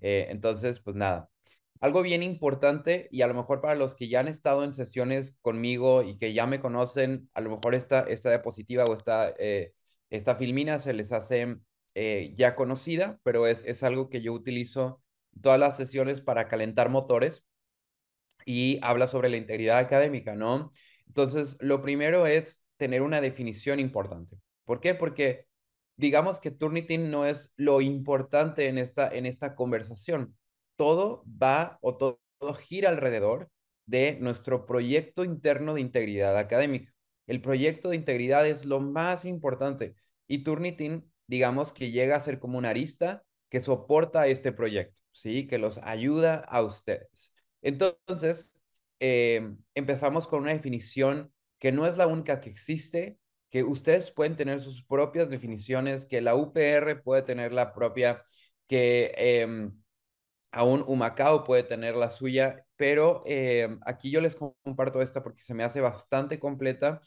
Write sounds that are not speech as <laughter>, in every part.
Eh, entonces, pues nada. Algo bien importante y a lo mejor para los que ya han estado en sesiones conmigo y que ya me conocen, a lo mejor esta, esta diapositiva o esta, eh, esta filmina se les hace eh, ya conocida, pero es, es algo que yo utilizo todas las sesiones para calentar motores y habla sobre la integridad académica, ¿no? Entonces, lo primero es tener una definición importante. ¿Por qué? Porque digamos que Turnitin no es lo importante en esta, en esta conversación. Todo va o todo, gira alrededor de nuestro proyecto interno de integridad académica. El proyecto de integridad es lo más importante y Turnitin, digamos que llega a ser como un arista que soporta este proyecto, ¿sí? Que los ayuda a ustedes. Entonces, eh, empezamos con una definición que no es la única que existe, que ustedes pueden tener sus propias definiciones, que la UPR puede tener la propia, que em, aún Humacao puede tener la suya, pero em, aquí yo les comparto esta porque se me hace bastante completa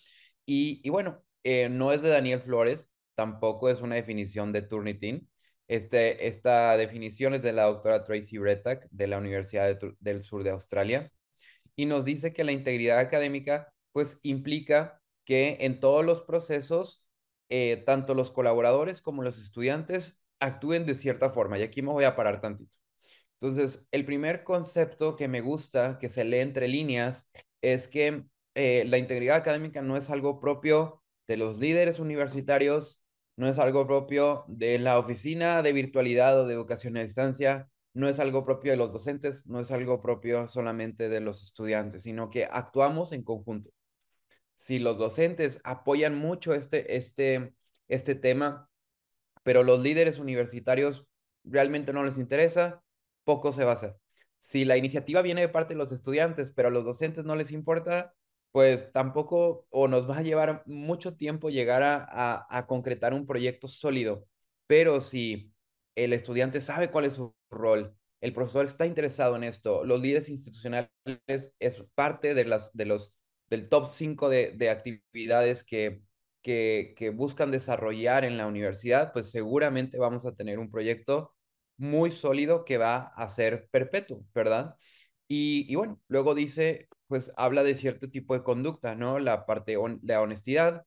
y, bueno, eh, no es de Daniel Flores, tampoco es una definición de Turnitin. Este, esta definición es de la doctora Tracy Retak de la Universidad del Sur de Australia y nos dice que la integridad académica pues implica que en todos los procesos, eh, tanto los colaboradores como los estudiantes actúen de cierta forma. Y aquí me voy a parar tantito. Entonces, el primer concepto que me gusta, que se lee entre líneas, es que eh, la integridad académica no es algo propio de los líderes universitarios, no es algo propio de la oficina de virtualidad o de educación a distancia, no es algo propio de los docentes, no es algo propio solamente de los estudiantes, sino que actuamos en conjunto si los docentes apoyan mucho este, este, este tema, pero los líderes universitarios realmente no les interesa, poco se va a hacer. Si la iniciativa viene de parte de los estudiantes, pero a los docentes no les importa, pues tampoco o nos va a llevar mucho tiempo llegar a, concretar un proyecto sólido. Pero si el estudiante sabe cuál es su rol, el profesor está interesado en esto, los líderes institucionales es parte de, las, de los del top 5 de, actividades que, que, buscan desarrollar en la universidad, pues seguramente vamos a tener un proyecto muy sólido que va a ser perpetuo, ¿verdad? Y, y bueno, luego dice, pues habla de cierto tipo de conducta, ¿no? La parte, de la honestidad,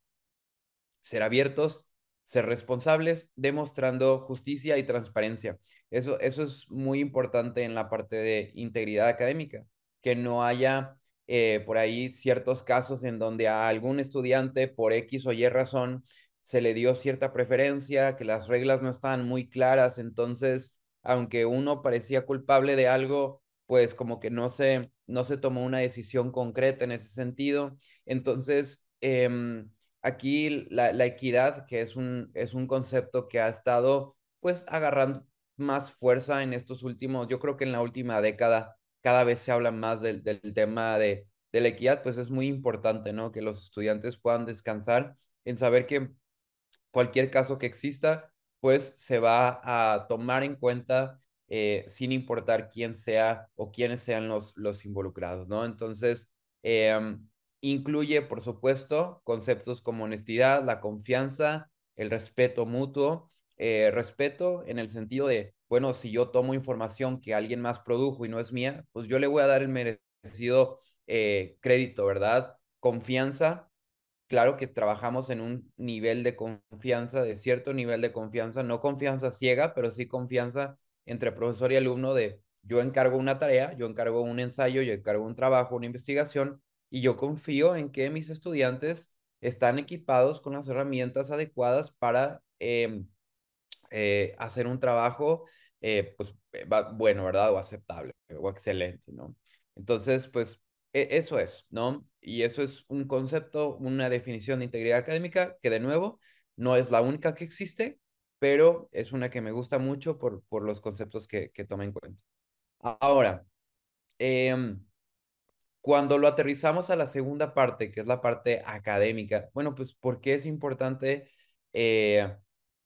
ser abiertos, ser responsables, demostrando justicia y transparencia. Eso, eso es muy importante en la parte de integridad académica, que no haya eh, por ahí ciertos casos en donde a algún estudiante por X o Y razón se le dio cierta preferencia, que las reglas no estaban muy claras, entonces aunque uno parecía culpable de algo, pues como que no se, no se tomó una decisión concreta en ese sentido. Entonces, em, aquí la, la, equidad, que es un, es un concepto que ha estado pues agarrando más fuerza en estos últimos, yo creo que en la última década, cada vez se habla más del, tema de, la equidad, pues es muy importante, ¿no? Que los estudiantes puedan descansar en saber que cualquier caso que exista, pues se va a tomar en cuenta eh, sin importar quién sea o quiénes sean los, los involucrados, ¿no? Entonces, em, incluye, por supuesto, conceptos como honestidad, la confianza, el respeto mutuo eh, respeto en el sentido de, bueno, si yo tomo información que alguien más produjo y no es mía, pues yo le voy a dar el merecido eh, crédito, ¿verdad? Confianza. Claro que trabajamos en un nivel de confianza, de cierto nivel de confianza, no confianza ciega, pero sí confianza entre profesor y alumno de yo encargo una tarea, yo encargo un ensayo, yo encargo un trabajo, una investigación, y yo confío en que mis estudiantes están equipados con las herramientas adecuadas para em, eh, hacer un trabajo, eh, pues, eh, bueno, ¿verdad? O aceptable, o excelente, ¿no? Entonces, pues, e, eso es, ¿no? Y eso es un concepto, una definición de integridad académica que, de nuevo, no es la única que existe, pero es una que me gusta mucho por, por los conceptos que, que toma en cuenta. Ahora, em, cuando lo aterrizamos a la segunda parte, que es la parte académica, bueno, pues, ¿por qué es importante eh,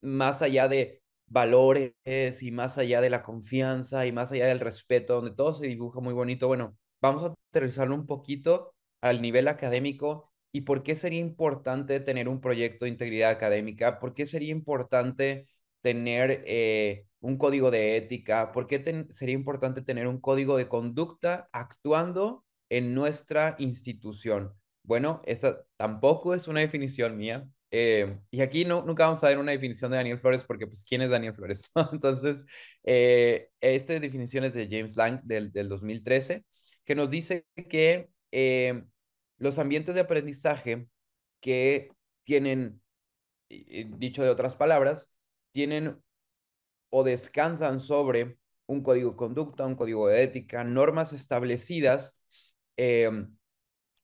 más allá de valores y más allá de la confianza y más allá del respeto, donde todo se dibuja muy bonito, bueno, vamos a aterrizarlo un poquito al nivel académico y por qué sería importante tener un proyecto de integridad académica, por qué sería importante tener eh, un código de ética, por qué sería importante tener un código de conducta actuando en nuestra institución. Bueno, esta tampoco es una definición mía, eh, y aquí no, nunca vamos a ver una definición de Daniel Flores porque, pues, ¿quién es Daniel Flores? <laughs> Entonces, eh, esta definición es de James Lang del, del 2013, que nos dice que eh, los ambientes de aprendizaje que tienen, dicho de otras palabras, tienen o descansan sobre un código de conducta, un código de ética, normas establecidas em,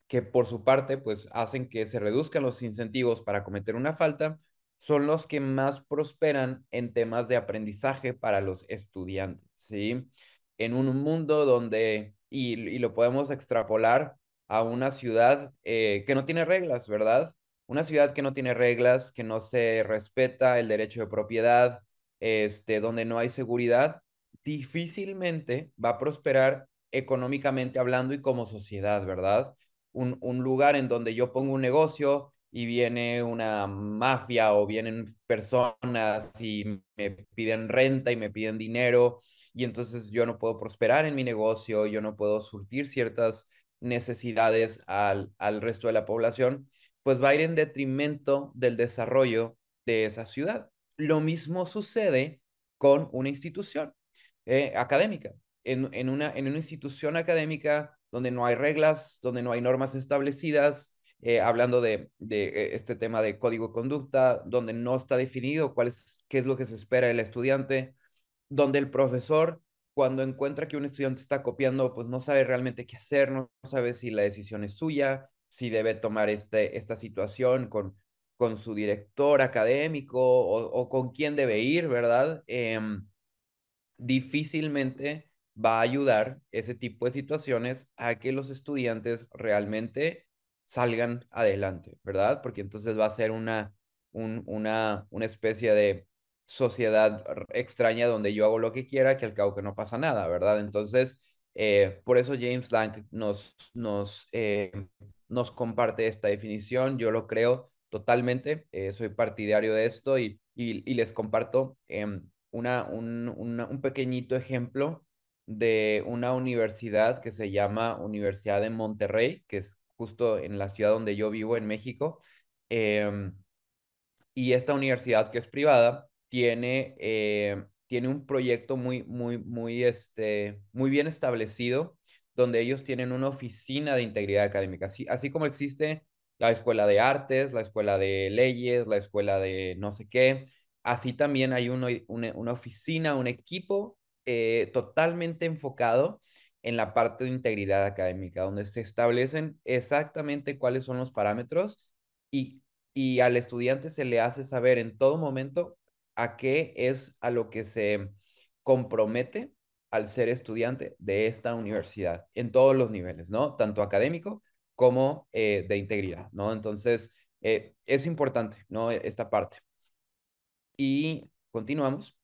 que por su parte pues hacen que se reduzcan los incentivos para cometer una falta, son los que más prosperan en temas de aprendizaje para los estudiantes, ¿sí? En un mundo donde, y, lo podemos extrapolar a una ciudad eh, que no tiene reglas, ¿verdad? Una ciudad que no tiene reglas, que no se respeta el derecho de propiedad, este, donde no hay seguridad, difícilmente va a prosperar económicamente hablando y como sociedad, ¿verdad? un, lugar en donde yo pongo un negocio y viene una mafia o vienen personas y me piden renta y me piden dinero y entonces yo no puedo prosperar en mi negocio, yo no puedo surtir ciertas necesidades al, resto de la población, pues va a ir en detrimento del desarrollo de esa ciudad. Lo mismo sucede con una institución eh, académica. en, una, en una institución académica donde no hay reglas, donde no hay normas establecidas, eh, hablando de, eh, este tema de código de conducta, donde no está definido cuál qué es lo que se espera del estudiante, donde el profesor, cuando encuentra que un estudiante está copiando, pues no sabe realmente qué hacer, no sabe si la decisión es suya, si debe tomar este, esta situación con, con su director académico o, con quién debe ir, ¿verdad? Em, difícilmente va a ayudar ese tipo de situaciones a que los estudiantes realmente salgan adelante, ¿verdad? Porque entonces va a ser una, una, una especie de sociedad extraña donde yo hago lo que quiera, que al cabo que no pasa nada, ¿verdad? Entonces, eh, por eso James Lang nos, nos, eh, nos comparte esta definición, yo lo creo totalmente, eh, soy partidario de esto y, y, les comparto em, una, un pequeñito ejemplo de una universidad que se llama Universidad de Monterrey, que es justo en la ciudad donde yo vivo, en México. Em, y esta universidad que es privada tiene, eh, tiene un proyecto muy, muy, muy, este, muy bien establecido donde ellos tienen una oficina de integridad académica. Así, como existe la escuela de artes, la escuela de leyes, la escuela de no sé qué, así también hay una oficina, un equipo eh, totalmente enfocado en la parte de integridad académica, donde se establecen exactamente cuáles son los parámetros y, y al estudiante se le hace saber en todo momento a qué es a lo que se compromete al ser estudiante de esta universidad, en todos los niveles, ¿no? Tanto académico como eh, de integridad, ¿no? Entonces, eh, es importante, ¿no? Esta parte. Y continuamos.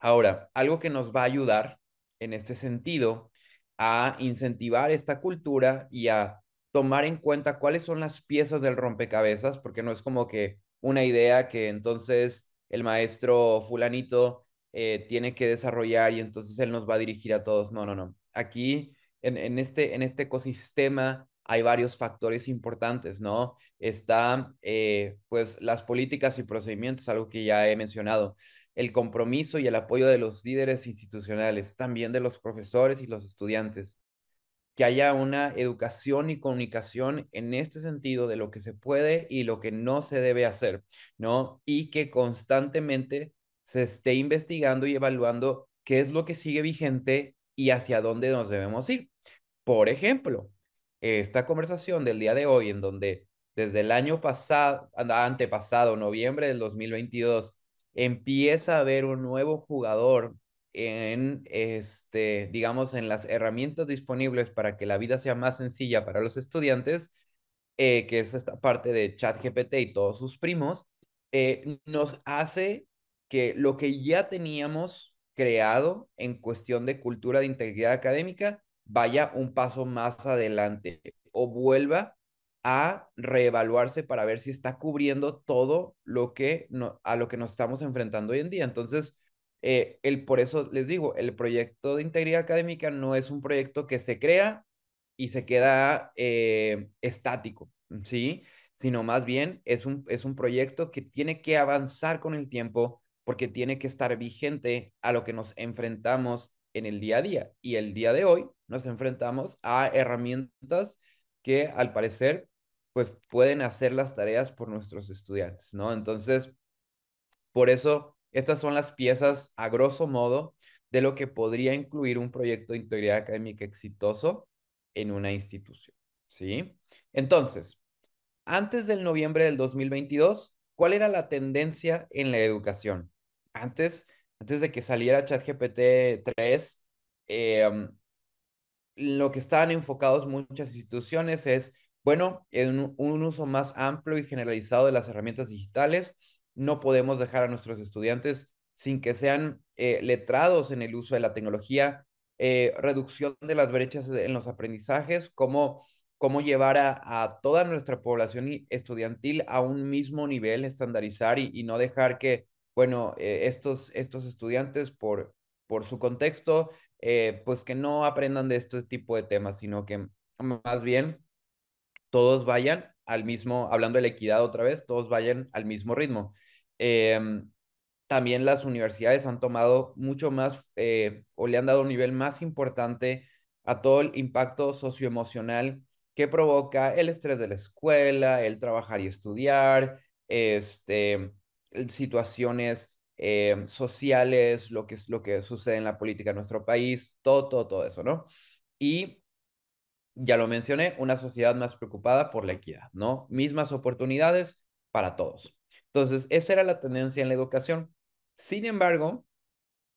Ahora, algo que nos va a ayudar en este sentido a incentivar esta cultura y a tomar en cuenta cuáles son las piezas del rompecabezas, porque no es como que una idea que entonces el maestro fulanito eh, tiene que desarrollar y entonces él nos va a dirigir a todos. No, no, no. Aquí, en, este, en este ecosistema hay varios factores importantes, ¿no? Está, eh, pues, las políticas y procedimientos, algo que ya he mencionado, el compromiso y el apoyo de los líderes institucionales, también de los profesores y los estudiantes, que haya una educación y comunicación en este sentido de lo que se puede y lo que no se debe hacer, ¿no? Y que constantemente se esté investigando y evaluando qué es lo que sigue vigente y hacia dónde nos debemos ir. Por ejemplo, esta conversación del día de hoy, en donde desde el año pasado, antepasado, noviembre del 2022, empieza a haber un nuevo jugador en, este, digamos, en las herramientas disponibles para que la vida sea más sencilla para los estudiantes, eh, que es esta parte de ChatGPT y todos sus primos, eh, nos hace que lo que ya teníamos creado en cuestión de cultura de integridad académica vaya un paso más adelante o vuelva a reevaluarse para ver si está cubriendo todo lo que a lo que nos estamos enfrentando hoy en día. Entonces, eh, el, por eso les digo, el proyecto de integridad académica no es un proyecto que se crea y se queda eh, estático, ¿sí? Sino más bien es un, es un proyecto que tiene que avanzar con el tiempo porque tiene que estar vigente a lo que nos enfrentamos en el día a día. Y el día de hoy nos enfrentamos a herramientas que al parecer pues pueden hacer las tareas por nuestros estudiantes, ¿no? Entonces, por eso estas son las piezas a grosso modo de lo que podría incluir un proyecto de integridad académica exitoso en una institución, ¿sí? Entonces, antes del noviembre del 2022, ¿cuál era la tendencia en la educación? Antes antes de que saliera ChatGPT 3, em, lo que estaban enfocados muchas instituciones es, bueno, en un uso más amplio y generalizado de las herramientas digitales, no podemos dejar a nuestros estudiantes sin que sean eh, letrados en el uso de la tecnología, eh, reducción de las brechas en los aprendizajes, cómo, cómo llevar a, toda nuestra población estudiantil a un mismo nivel, estandarizar y no dejar que bueno, eh, estos, estos estudiantes por, por su contexto, eh, pues que no aprendan de este tipo de temas, sino que más bien todos vayan al mismo, hablando de la equidad otra vez, todos vayan al mismo ritmo. Em, también las universidades han tomado mucho más eh, o le han dado un nivel más importante a todo el impacto socioemocional que provoca el estrés de la escuela, el trabajar y estudiar, este, eh, situaciones eh, sociales, lo que, es, lo que sucede en la política de nuestro país, todo, todo, eso, ¿no? Y ya lo mencioné, una sociedad más preocupada por la equidad, ¿no? Mismas oportunidades para todos. Entonces, esa era la tendencia en la educación. Sin embargo,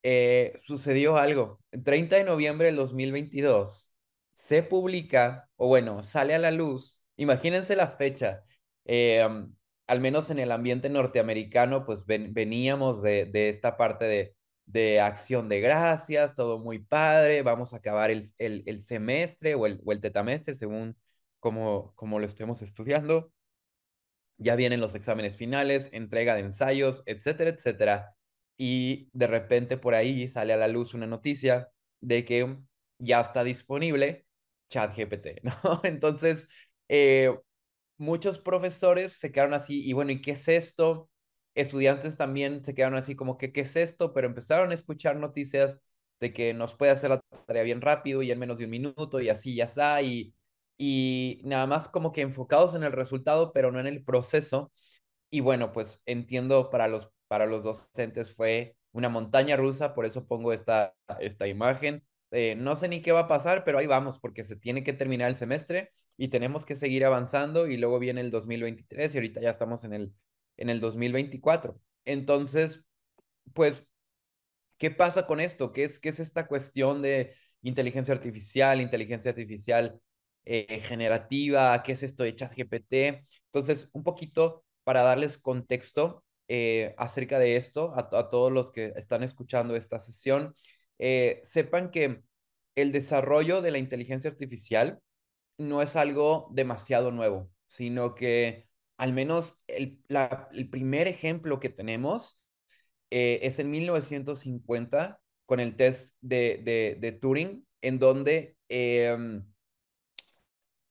eh, sucedió algo. El 30 de noviembre del 2022 se publica, o bueno, sale a la luz, imagínense la fecha, eh, al menos en el ambiente norteamericano, pues veníamos de, esta parte de, acción de gracias, todo muy padre, vamos a acabar el, semestre o el, o el, tetamestre, según como, como lo estemos estudiando. Ya vienen los exámenes finales, entrega de ensayos, etcétera, etcétera. Y de repente por ahí sale a la luz una noticia de que ya está disponible ChatGPT, <laughs> ¿no? Entonces, eh, muchos profesores se quedaron así, y bueno, ¿y qué es esto? Estudiantes también se quedaron así como que, ¿qué es esto? Pero empezaron a escuchar noticias de que nos puede hacer la tarea bien rápido y en menos de un minuto y así ya está, y, y nada más como que enfocados en el resultado, pero no en el proceso. Y bueno, pues entiendo para los, para los docentes fue una montaña rusa, por eso pongo esta, esta imagen. Eh, no sé ni qué va a pasar, pero ahí vamos, porque se tiene que terminar el semestre y tenemos que seguir avanzando y luego viene el 2023 y ahorita ya estamos en el, en el 2024. Entonces, pues, ¿qué pasa con esto? ¿Qué es, qué es esta cuestión de inteligencia artificial, inteligencia artificial eh, generativa? ¿Qué es esto de ChatGPT? Entonces, un poquito para darles contexto eh, acerca de esto a, todos los que están escuchando esta sesión, eh, sepan que el desarrollo de la inteligencia artificial no es algo demasiado nuevo, sino que al menos el, primer ejemplo que tenemos eh, es en 1950 con el test de, Turing, en donde em,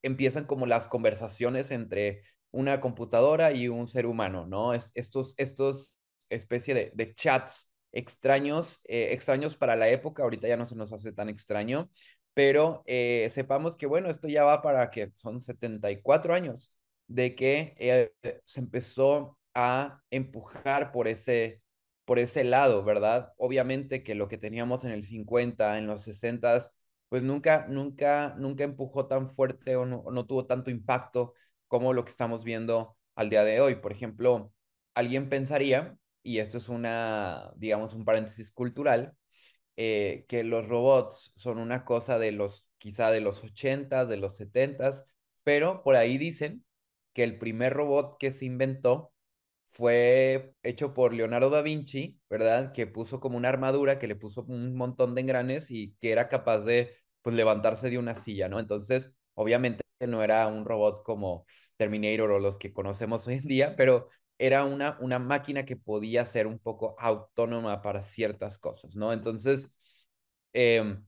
empiezan como las conversaciones entre una computadora y un ser humano, ¿no? Es, estos, estos especie de, chats extraños, eh, extraños para la época, ahorita ya no se nos hace tan extraño, pero eh, sepamos que, bueno, esto ya va para que son 74 años de que eh, se empezó a empujar por ese, por ese lado, ¿verdad? Obviamente que lo que teníamos en el 50, en los 60, pues nunca, nunca, nunca empujó tan fuerte o no, no tuvo tanto impacto como lo que estamos viendo al día de hoy. Por ejemplo, alguien pensaría, y esto es una, digamos, un paréntesis cultural, eh, que los robots son una cosa de los, quizá de los 80, de los 70, pero por ahí dicen que el primer robot que se inventó fue hecho por Leonardo da Vinci, ¿verdad? Que puso como una armadura, que le puso un montón de engranes y que era capaz de pues levantarse de una silla, ¿no? Entonces, obviamente no era un robot como Terminator o los que conocemos hoy en día, pero era una, una máquina que podía ser un poco autónoma para ciertas cosas, ¿no? Entonces, em,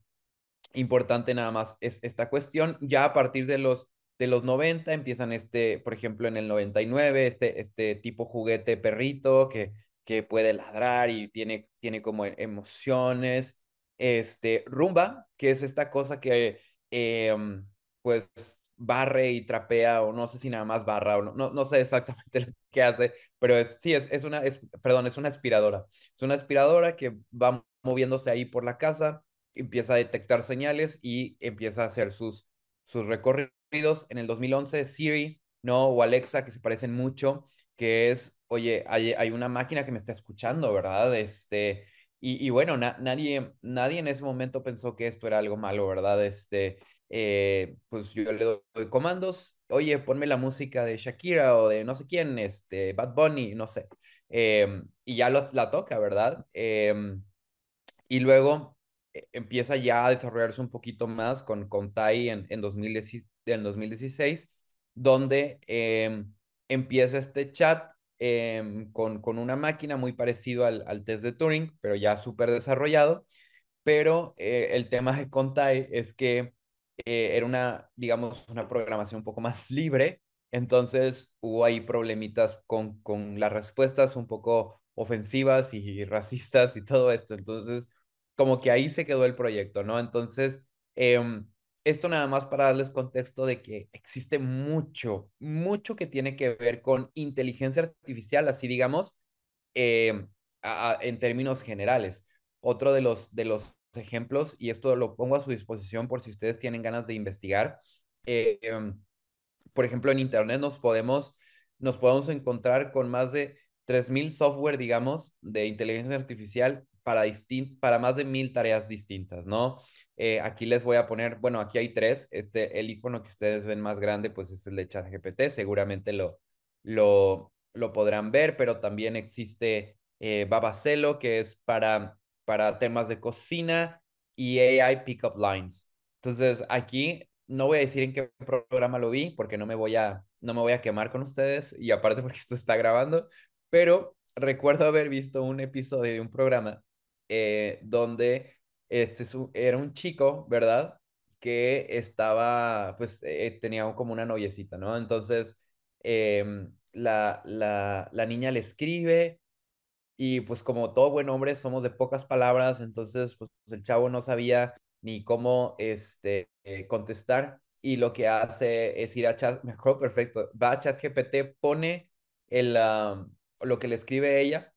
importante nada más es esta cuestión. Ya a partir de los, de los 90 empiezan este, por ejemplo, en el 99, este, este tipo juguete perrito que, que puede ladrar y tiene, tiene como e, emociones. Este, rumba, que es esta cosa que, em, pues, barre y trapea, o no sé si nada más barra, o no, no, no sé exactamente que hace, pero es, sí, es, es una, es, perdón, es una aspiradora. Es una aspiradora que va moviéndose ahí por la casa, empieza a detectar señales y empieza a hacer sus, sus recorridos. En el 2011, Siri, ¿no? O Alexa, que se parecen mucho, que es, oye, hay, una máquina que me está escuchando, ¿verdad? Este, y, bueno, nadie, nadie en ese momento pensó que esto era algo malo, ¿verdad? Este, eh, pues yo le doy comandos, oye, ponme la música de Shakira o de no sé quién, este, Bad Bunny, no sé. Em, y ya lo, la toca, ¿verdad? Em, y luego eh, empieza ya a desarrollarse un poquito más con, con Tai en, en, 2016, donde em, empieza este chat con, con una máquina muy parecido al, al test de Turing, pero ya súper desarrollado. Pero eh, el tema de Contai es que eh, era una, digamos, una programación un poco más libre, entonces hubo ahí problemitas con, con las respuestas un poco ofensivas y racistas y todo esto, entonces como que ahí se quedó el proyecto, ¿no? Entonces, em, esto nada más para darles contexto de que existe mucho, mucho que tiene que ver con inteligencia artificial, así digamos, em, en términos generales. Otro de los, de los ejemplos y esto lo pongo a su disposición por si ustedes tienen ganas de investigar. Eh, em, por ejemplo, en Internet nos podemos, nos podemos encontrar con más de 3.000 software, digamos, de inteligencia artificial para, para más de 1.000 tareas distintas, ¿no? Eh, aquí les voy a poner, bueno, aquí hay tres. Este, el icono que ustedes ven más grande, pues es el de ChatGPT. Seguramente lo, lo, lo podrán ver, pero también existe eh, Babacelo, que es para para temas de cocina y AI Pickup Lines. Entonces, aquí no voy a decir en qué programa lo vi porque no me voy a, no me voy a quemar con ustedes y aparte porque <laughs> esto está grabando, pero recuerdo haber visto un episodio de un programa eh, donde este era un chico, ¿verdad? Que estaba, pues eh, tenía como una noviecita, ¿no? Entonces, em, la, la, la niña le escribe y pues como todo buen hombre, somos de pocas palabras, entonces pues, el chavo no sabía ni cómo este, eh, contestar y lo que hace es ir a chat, mejor perfecto, va a chat GPT, pone el, ah, lo que le escribe ella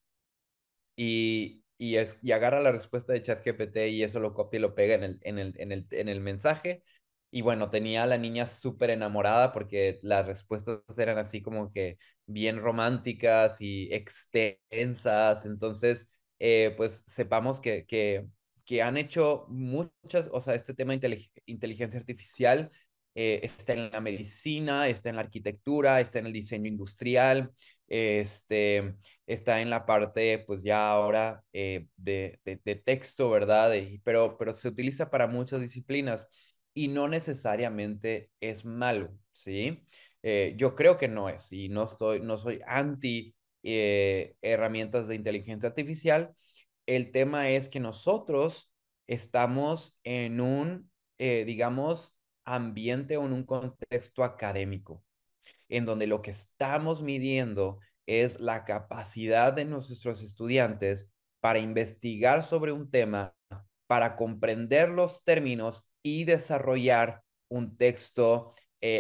y, es, y agarra la respuesta de chat GPT y eso lo copia y lo pega en el, en el, en el, en el mensaje. Y bueno, tenía a la niña súper enamorada porque las respuestas eran así como que bien románticas y extensas, entonces, eh, pues sepamos que, que, que, han hecho muchas, o sea, este tema de inteligencia artificial eh, está en la medicina, está en la arquitectura, está en el diseño industrial, este, está en la parte, pues ya ahora, eh, de, de, texto, ¿verdad? pero, pero se utiliza para muchas disciplinas y no necesariamente es malo, ¿sí? Eh, yo creo que no es y no, estoy, no soy anti eh, herramientas de inteligencia artificial. El tema es que nosotros estamos en un, eh, digamos, ambiente o en un contexto académico, en donde lo que estamos midiendo es la capacidad de nuestros estudiantes para investigar sobre un tema, para comprender los términos y desarrollar un texto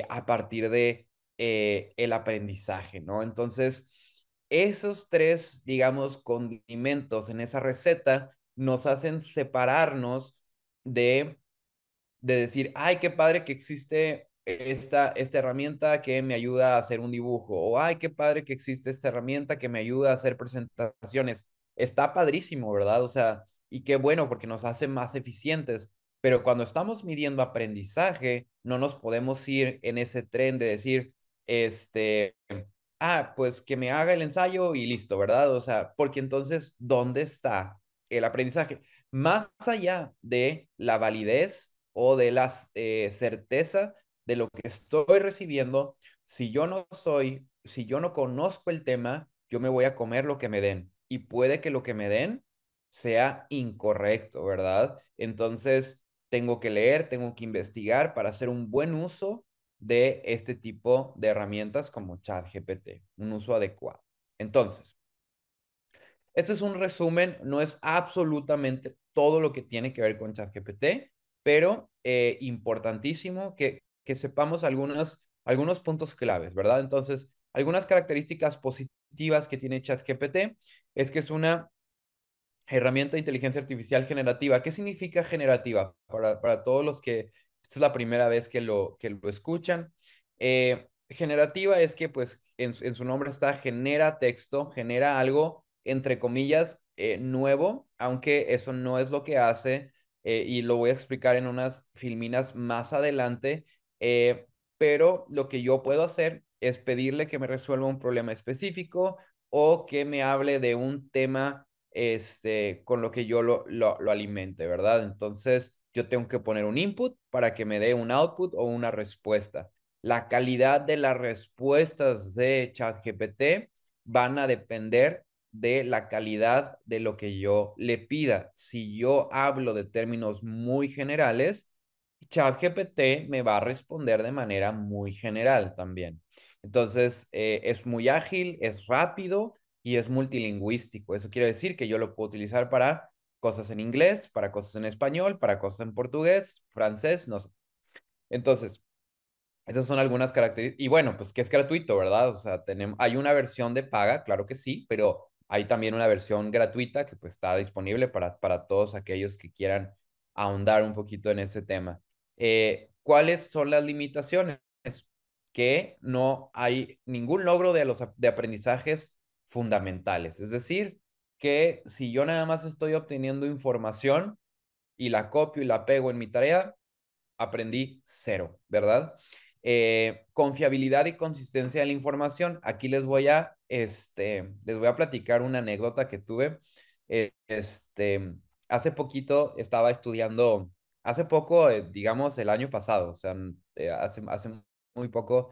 a partir de eh, el aprendizaje, ¿no? Entonces, esos tres, digamos, condimentos en esa receta nos hacen separarnos de, de decir, ay, qué padre que existe esta, esta herramienta que me ayuda a hacer un dibujo, o ay, qué padre que existe esta herramienta que me ayuda a hacer presentaciones. Está padrísimo, ¿verdad? O sea, y qué bueno porque nos hace más eficientes, pero cuando estamos midiendo aprendizaje, no nos podemos ir en ese tren de decir, este, ah, pues que me haga el ensayo y listo, ¿verdad? O sea, porque entonces, ¿dónde está el aprendizaje? Más allá de la validez o de la eh, certeza de lo que estoy recibiendo, si yo no soy, si yo no conozco el tema, yo me voy a comer lo que me den y puede que lo que me den sea incorrecto, ¿verdad? Entonces, tengo que leer, tengo que investigar para hacer un buen uso de este tipo de herramientas como ChatGPT, un uso adecuado. Entonces, este es un resumen, no es absolutamente todo lo que tiene que ver con ChatGPT, pero eh, importantísimo que, que sepamos algunos puntos claves, ¿verdad? Entonces, algunas características positivas que tiene ChatGPT es que es una herramienta de inteligencia artificial generativa. ¿Qué significa generativa? para todos los que esta es la primera vez que lo, que lo escuchan. Eh, generativa es que, pues, en, su nombre está genera texto, genera algo, entre comillas, eh, nuevo, aunque eso no es lo que hace eh, y lo voy a explicar en unas filminas más adelante. pero lo que yo puedo hacer es pedirle que me resuelva un problema específico o que me hable de un tema este, con lo que yo lo, lo, lo alimente, ¿verdad? Entonces, yo tengo que poner un input para que me dé un output o una respuesta. La calidad de las respuestas de ChatGPT van a depender de la calidad de lo que yo le pida. Si yo hablo de términos muy generales, ChatGPT me va a responder de manera muy general también. Entonces, eh, es muy ágil, es rápido y es multilingüístico. Eso quiere decir que yo lo puedo utilizar para cosas en inglés, para cosas en español, para cosas en portugués, francés, no sé. Entonces, esas son algunas características. Y bueno, pues que es gratuito, ¿verdad? O sea, tenemos, hay una versión de paga, claro que sí, pero hay también una versión gratuita que pues está disponible para, para todos aquellos que quieran ahondar un poquito en ese tema. Eh, ¿Cuáles son las limitaciones? Que no hay ningún logro de los de aprendizajes fundamentales, es decir, que si yo nada más estoy obteniendo información y la copio y la pego en mi tarea, aprendí cero, ¿verdad? Eh, confiabilidad y consistencia de la información. Aquí les voy a, este, les voy a platicar una anécdota que tuve. Eh, este, hace poquito estaba estudiando, hace poco, eh, digamos, el año pasado, o sea, hace, hace muy poco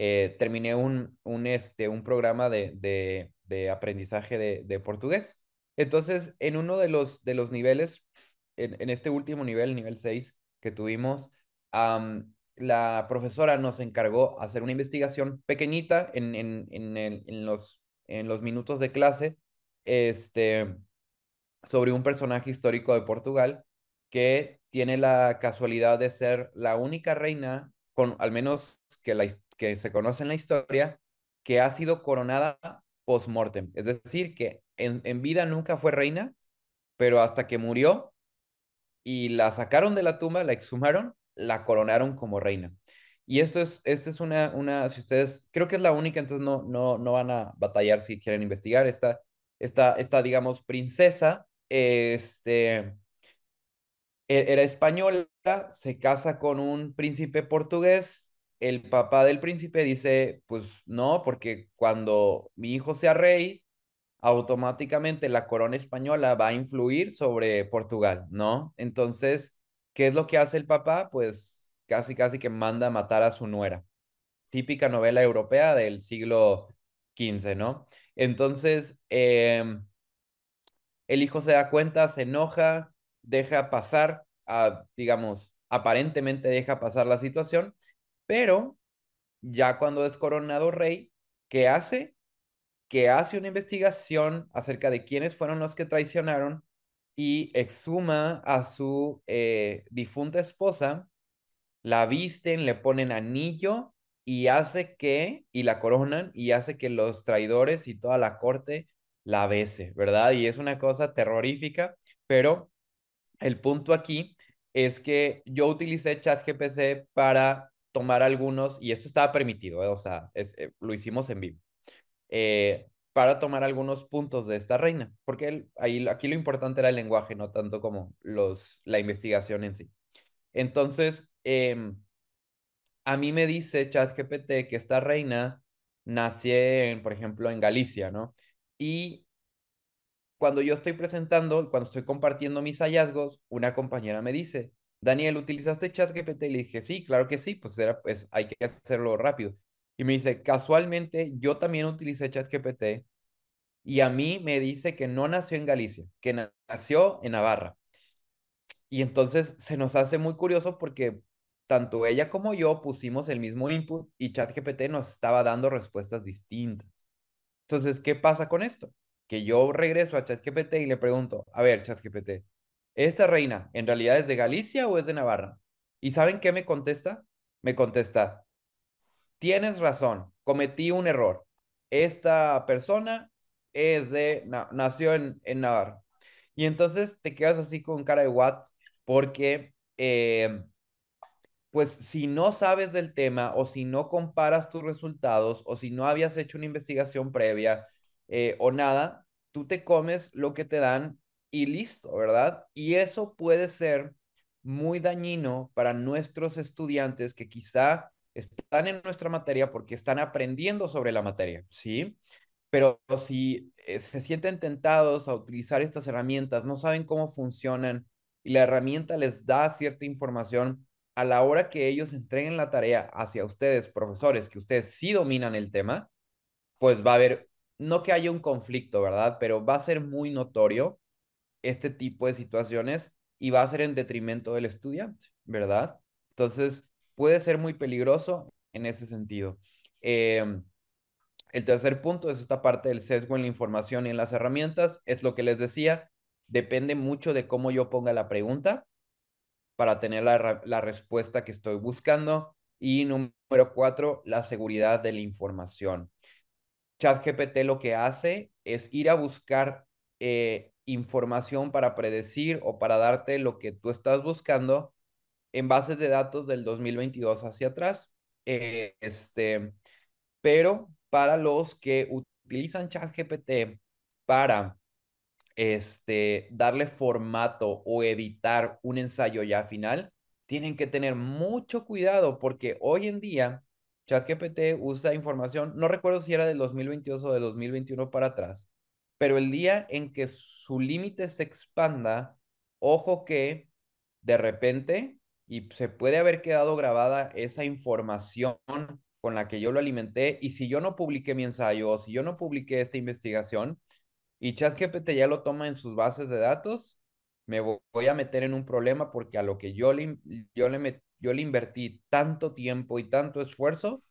eh, terminé un, un, este, un programa de, aprendizaje de, portugués. Entonces, en uno de los, de los niveles, en, este último nivel, nivel 6 que tuvimos, la profesora nos encargó hacer una investigación pequeñita en, en, los, en los minutos de clase este, sobre un personaje histórico de Portugal que tiene la casualidad de ser la única reina, con, al menos que la, que se conoce en la historia, que ha sido coronada post-mortem. Es decir, que en, vida nunca fue reina, pero hasta que murió y la sacaron de la tumba, la exhumaron, la coronaron como reina. Y esto es, es una, una, si ustedes, creo que es la única, entonces no, no, no van a batallar si quieren investigar. Esta, esta, esta digamos, princesa, este, e, era española, se casa con un príncipe portugués, el papá del príncipe dice, pues no, porque cuando mi hijo sea rey, automáticamente la corona española va a influir sobre Portugal, ¿no? Entonces, ¿qué es lo que hace el papá? Pues casi, casi que manda a matar a su nuera. Típica novela europea del siglo XV, ¿no? Entonces, em, el hijo se da cuenta, se enoja, deja pasar, a, digamos, aparentemente deja pasar la situación pero ya cuando es coronado rey, ¿qué hace? Que hace una investigación acerca de quiénes fueron los que traicionaron y exhuma a su eh, difunta esposa, la visten, le ponen anillo y hace que, y la coronan y hace que los traidores y toda la corte la bese, ¿verdad? Y es una cosa terrorífica, pero el punto aquí es que yo utilicé ChatGPC para tomar algunos, y esto estaba permitido, ¿eh? o sea, eh, lo hicimos en vivo, eh, para tomar algunos puntos de esta reina, porque ahí, aquí lo importante era el lenguaje, no tanto como los, la investigación en sí. Entonces, em, a mí me dice ChatGPT que esta reina nació, por ejemplo, en Galicia, ¿no? Y cuando yo estoy presentando, cuando estoy compartiendo mis hallazgos, una compañera me dice, Daniel, ¿utilizaste ChatGPT? Y le dije, sí, claro que sí, pues, era, pues hay que hacerlo rápido. Y me dice, casualmente yo también utilicé ChatGPT y a mí me dice que no nació en Galicia, que nació en Navarra. Y entonces se nos hace muy curioso porque tanto ella como yo pusimos el mismo input y ChatGPT nos estaba dando respuestas distintas. Entonces, ¿qué pasa con esto? Que yo regreso a ChatGPT y le pregunto, a ver, ChatGPT, ¿esta reina en realidad es de Galicia o es de Navarra? ¿Y saben qué me contesta? Me contesta, tienes razón, cometí un error. Esta persona es de, nació en, Navarra. Y entonces te quedas así con cara de what, porque em, pues si no sabes del tema o si no comparas tus resultados o si no habías hecho una investigación previa eh, o nada, tú te comes lo que te dan y listo, ¿verdad? Y eso puede ser muy dañino para nuestros estudiantes que quizá están en nuestra materia porque están aprendiendo sobre la materia, ¿sí? Pero si eh, se sienten tentados a utilizar estas herramientas, no saben cómo funcionan y la herramienta les da cierta información a la hora que ellos entreguen la tarea hacia ustedes, profesores, que ustedes sí dominan el tema, pues va a haber, no que haya un conflicto, ¿verdad? Pero va a ser muy notorio este tipo de situaciones y va a ser en detrimento del estudiante, ¿verdad? Entonces, puede ser muy peligroso en ese sentido. Em, el tercer punto es esta parte del sesgo en la información y en las herramientas. Es lo que les decía, depende mucho de cómo yo ponga la pregunta para tener la, respuesta que estoy buscando. Y número cuatro, la seguridad de la información. ChatGPT lo que hace es ir a buscar eh, información para predecir o para darte lo que tú estás buscando en bases de datos del 2022 hacia atrás. Eh, este, pero para los que utilizan ChatGPT para este, darle formato o editar un ensayo ya final, tienen que tener mucho cuidado porque hoy en día ChatGPT usa información, no recuerdo si era del 2022 o del 2021 para atrás, pero el día en que su límite se expanda, ojo que de repente, y se puede haber quedado grabada esa información con la que yo lo alimenté, y si yo no publiqué mi ensayo, o si yo no publiqué esta investigación, y ChatGPT ya lo toma en sus bases de datos, me voy a meter en un problema porque a lo que yo le, yo le, yo le invertí tanto tiempo y tanto esfuerzo,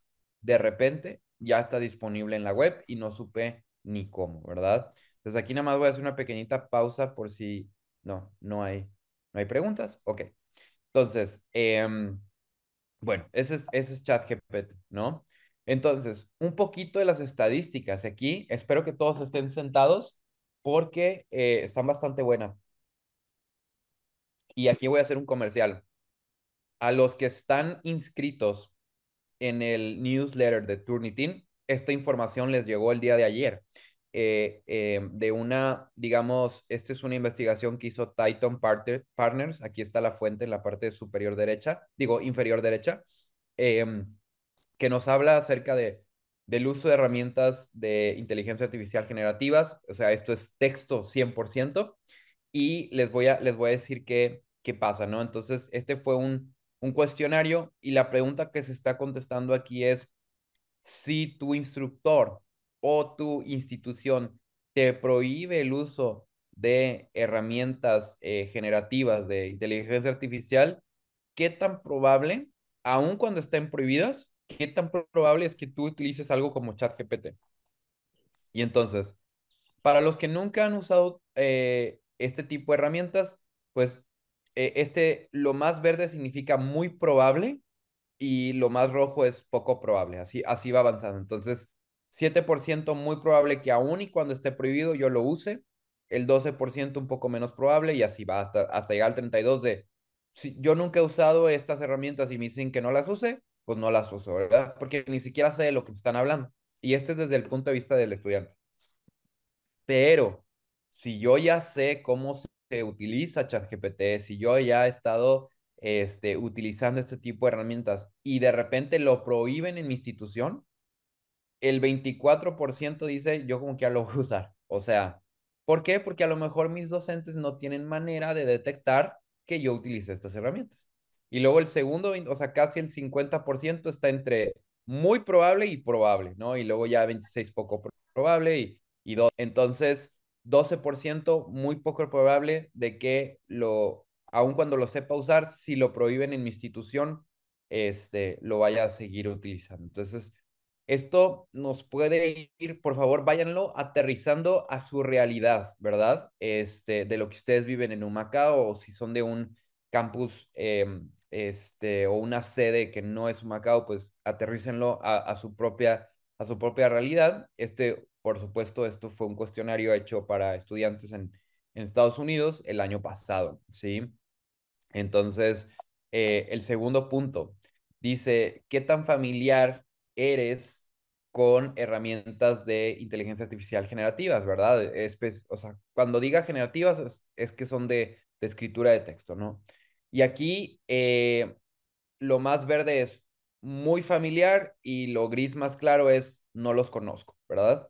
de repente ya está disponible en la web y no supe ni cómo, ¿verdad? Entonces aquí nada más voy a hacer una pequeñita pausa por si no, no hay, no hay preguntas. Ok. Entonces, em, bueno, ese es, ese es ChatGPT, ¿no? Entonces, un poquito de las estadísticas. Aquí espero que todos estén sentados porque eh, están bastante buenas. Y aquí voy a hacer un comercial. A los que están inscritos en el newsletter de Turnitin, esta información les llegó el día de ayer. Eh, eh, de una, digamos, esta es una investigación que hizo Titan Partners, aquí está la fuente en la parte superior derecha, digo, inferior derecha, eh, que nos habla acerca de, del uso de herramientas de inteligencia artificial generativas, o sea, esto es texto 100%, y les voy a, les voy a decir qué, qué pasa, ¿no? Entonces, este fue un, un cuestionario y la pregunta que se está contestando aquí es, si tu instructor o tu institución te prohíbe el uso de herramientas eh, generativas de inteligencia artificial, ¿qué tan probable, aun cuando estén prohibidas, qué tan probable es que tú utilices algo como ChatGPT? Y entonces, para los que nunca han usado eh, este tipo de herramientas, pues eh, este lo más verde significa muy probable y lo más rojo es poco probable. Así, así va avanzando. Entonces, 7% muy probable que aún y cuando esté prohibido yo lo use, el 12% un poco menos probable y así va hasta, hasta llegar al 32 de, si yo nunca he usado estas herramientas y me dicen que no las use, pues no las uso, ¿verdad? Porque ni siquiera sé de lo que están hablando. Y este es desde el punto de vista del estudiante. Pero si yo ya sé cómo se utiliza ChatGPT, si yo ya he estado este, utilizando este tipo de herramientas y de repente lo prohíben en mi institución, el 24% dice yo como que ya lo voy a usar. O sea, ¿por qué? Porque a lo mejor mis docentes no tienen manera de detectar que yo utilice estas herramientas. Y luego el segundo, o sea, casi el 50% está entre muy probable y probable, ¿no? Y luego ya 26 poco probable y, y dos. Entonces, 12% muy poco probable de que lo Aún cuando lo sepa usar, si lo prohíben en mi institución, este, lo vaya a seguir utilizando. Entonces, esto nos puede ir, por favor, váyanlo aterrizando a su realidad, ¿verdad? Este, de lo que ustedes viven en un Humacao o si son de un campus em, este, o una sede que no es Humacao, pues aterrícenlo a, a, su propia, a su propia realidad. Este, por supuesto, esto fue un cuestionario hecho para estudiantes en, en Estados Unidos el año pasado, ¿sí? Entonces, eh, el segundo punto dice, ¿qué tan familiar eres con herramientas de inteligencia artificial generativas, verdad? Pues, o sea, cuando diga generativas es, que son de, escritura de texto, ¿no? Y aquí eh, lo más verde es muy familiar y lo gris más claro es no los conozco, ¿verdad?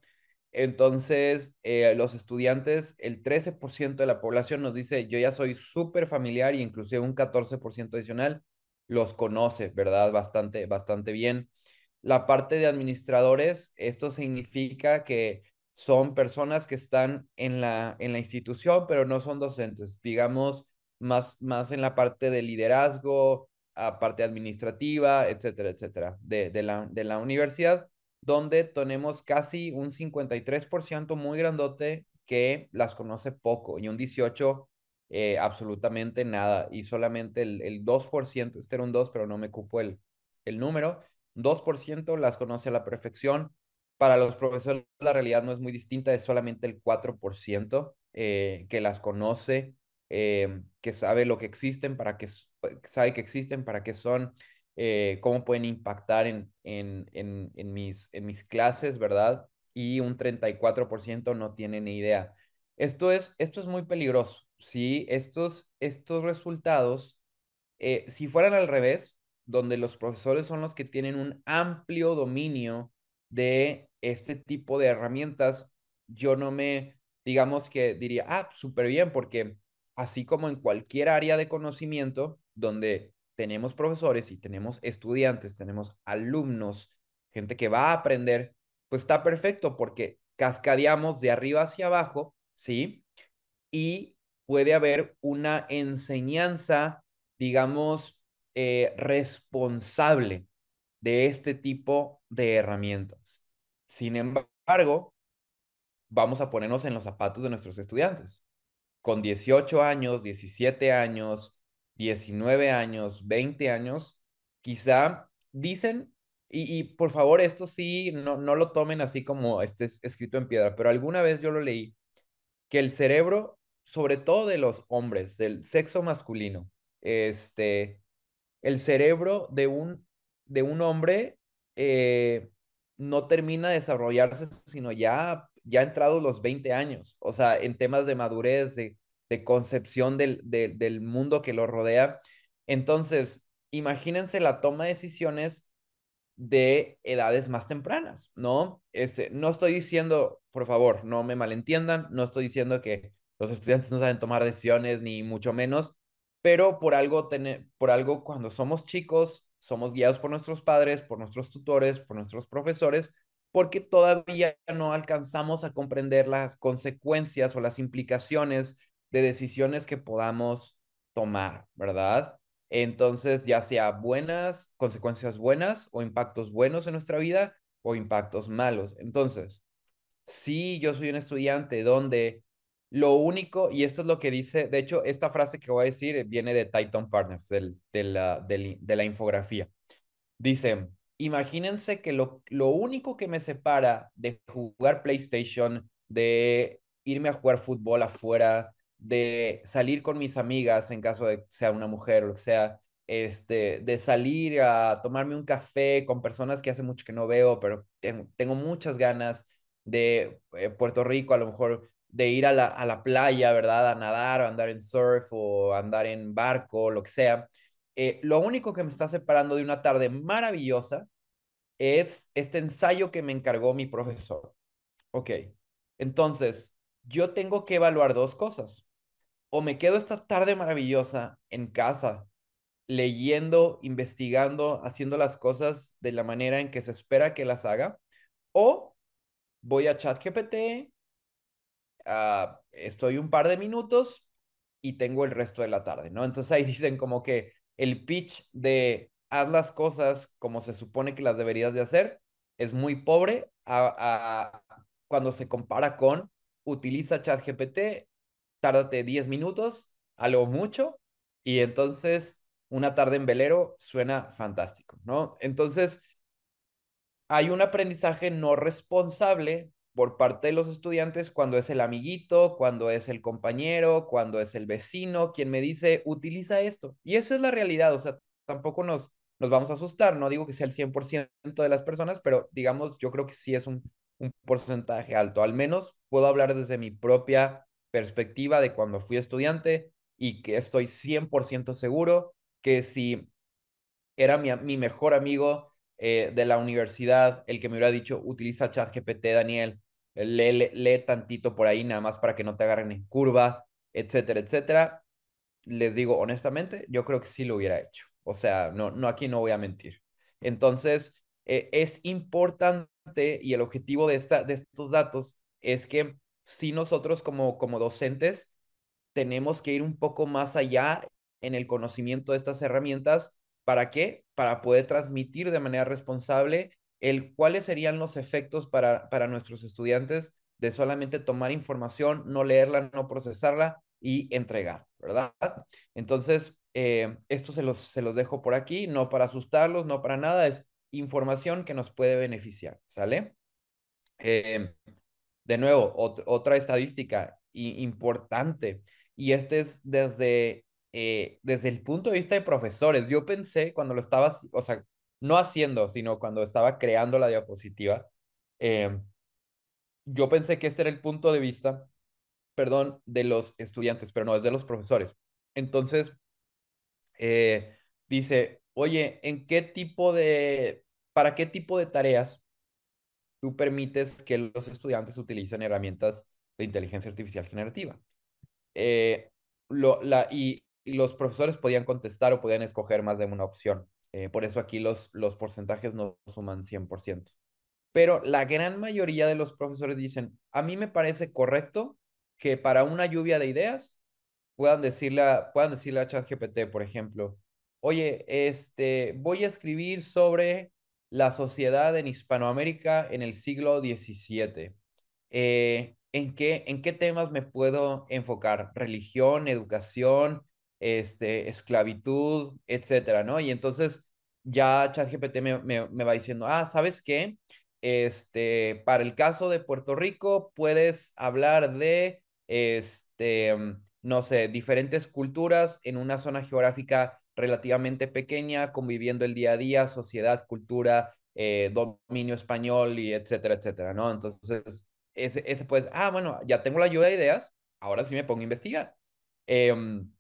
Entonces, eh, los estudiantes, el 13% de la población nos dice, yo ya soy súper familiar y inclusive un 14% adicional los conoce, ¿verdad? Bastante, bastante bien. La parte de administradores, esto significa que son personas que están en la, institución, pero no son docentes, digamos, más, en la parte de liderazgo, a parte administrativa, etcétera, etcétera, de la universidad donde tenemos casi un 53% muy grandote que las conoce poco y un 18% eh, absolutamente nada y solamente el, 2%, este era un 2, pero no me cupo el, el número, 2% las conoce a la perfección. Para los profesores la realidad no es muy distinta, es solamente el 4% eh, que las conoce, eh, que sabe lo que existen, para que sabe que existen, para qué son, eh, cómo pueden impactar en, en, en, mis, en mis clases, ¿verdad? Y un 34% no tienen ni idea. Esto es, esto es muy peligroso, ¿sí? Estos, estos resultados, eh, si fueran al revés, donde los profesores son los que tienen un amplio dominio de este tipo de herramientas, yo no me, digamos que diría, ah, súper bien, porque así como en cualquier área de conocimiento donde tenemos profesores y tenemos estudiantes, tenemos alumnos, gente que va a aprender, pues está perfecto porque cascadeamos de arriba hacia abajo, ¿sí? Y puede haber una enseñanza, digamos, eh, responsable de este tipo de herramientas. Sin embargo, vamos a ponernos en los zapatos de nuestros estudiantes. Con 18 años, 17 años, 19 años, 20 años, quizá dicen, y, por favor, esto sí, no, no lo tomen así como esté escrito en piedra, pero alguna vez yo lo leí, que el cerebro, sobre todo de los hombres, del sexo masculino, este, el cerebro de un, de un hombre eh, no termina de desarrollarse, sino ya, ya entrados los 20 años, o sea, en temas de madurez, de de concepción del, del mundo que lo rodea. Entonces, imagínense la toma de decisiones de edades más tempranas, ¿no? Este, no estoy diciendo, por favor, no me malentiendan, no estoy diciendo que los estudiantes no saben tomar decisiones, ni mucho menos, pero por algo, por algo cuando somos chicos, somos guiados por nuestros padres, por nuestros tutores, por nuestros profesores, porque todavía no alcanzamos a comprender las consecuencias o las implicaciones de decisiones que podamos tomar, ¿verdad? Entonces, ya sea buenas, consecuencias buenas o impactos buenos en nuestra vida o impactos malos. Entonces, si yo soy un estudiante donde lo único, y esto es lo que dice, de hecho, esta frase que voy a decir viene de Titan Partners, del, de, la, de la infografía. Dice, imagínense que lo, lo único que me separa de jugar PlayStation, de irme a jugar fútbol afuera, de salir con mis amigas en caso de que sea una mujer o lo que sea, este, de salir a tomarme un café con personas que hace mucho que no veo, pero tengo, muchas ganas de eh, Puerto Rico, a lo mejor de ir a la, a la playa, ¿verdad? A nadar, o andar en surf o andar en barco, lo que sea. Eh, lo único que me está separando de una tarde maravillosa es este ensayo que me encargó mi profesor. Ok, entonces yo tengo que evaluar dos cosas o me quedo esta tarde maravillosa en casa, leyendo, investigando, haciendo las cosas de la manera en que se espera que las haga, o voy a ChatGPT, ah, estoy un par de minutos y tengo el resto de la tarde, ¿no? Entonces ahí <laughs> dicen como que el pitch de haz las cosas como se supone que las deberías de hacer es muy pobre cuando se compara con utiliza ChatGPT, tárdate 10 minutos, algo mucho, y entonces una tarde en velero suena fantástico, ¿no? Entonces, hay un aprendizaje no responsable por parte de los estudiantes cuando es el amiguito, cuando es el compañero, cuando es el vecino quien me dice, utiliza esto. Y esa es la realidad, o sea, tampoco nos, nos vamos a asustar, no digo que sea el 100% de las personas, pero digamos, yo creo que sí es un, un porcentaje alto. Al menos puedo hablar desde mi propia perspectiva de cuando fui estudiante y que estoy 100% seguro que si era mi, mi mejor amigo eh, de la universidad el que me hubiera dicho, utiliza ChatGPT, Daniel, lee, lee, tantito por ahí nada más para que no te agarren en curva, etcétera, etcétera. Les digo honestamente, yo creo que sí lo hubiera hecho. O sea, no, no aquí no voy a mentir. Entonces, eh, es importante y el objetivo de, esta, de estos datos es que si nosotros como, como docentes tenemos que ir un poco más allá en el conocimiento de estas herramientas. ¿Para qué? Para poder transmitir de manera responsable el cuáles serían los efectos para, para nuestros estudiantes de solamente tomar información, no leerla, no procesarla y entregar, ¿verdad? Entonces, eh, esto se los, se los dejo por aquí, no para asustarlos, no para nada, es información que nos puede beneficiar, ¿sale? Eh, de nuevo, otra estadística importante, y este es desde, eh, desde el punto de vista de profesores. Yo pensé cuando lo estaba, o sea, no haciendo, sino cuando estaba creando la diapositiva, em, yo pensé que este era el punto de vista, perdón, de los estudiantes, pero no, es de los profesores. Entonces, eh, dice, oye, ¿en qué tipo de, para qué tipo de tareas tú permites que los estudiantes utilicen herramientas de inteligencia artificial generativa. Eh, lo, la, y, los profesores podían contestar o podían escoger más de una opción. Eh, por eso aquí los, los porcentajes no suman 100%. Pero la gran mayoría de los profesores dicen, a mí me parece correcto que para una lluvia de ideas puedan decirle a, puedan decirle ChatGPT, por ejemplo, oye, este, voy a escribir sobre la sociedad en Hispanoamérica en el siglo XVII. Eh, ¿en, qué, ¿En qué temas me puedo enfocar? Religión, educación, este, esclavitud, etcétera, ¿no? Y entonces ya ChatGPT me, me, va diciendo, ah, ¿sabes qué? Este, para el caso de Puerto Rico, puedes hablar de, este, no sé, diferentes culturas en una zona geográfica relativamente pequeña, conviviendo el día a día, sociedad, cultura, eh, dominio español y etcétera, etcétera, ¿no? Entonces, ese, ese pues, ah, bueno, ya tengo la ayuda de ideas, ahora sí me pongo a investigar. Em,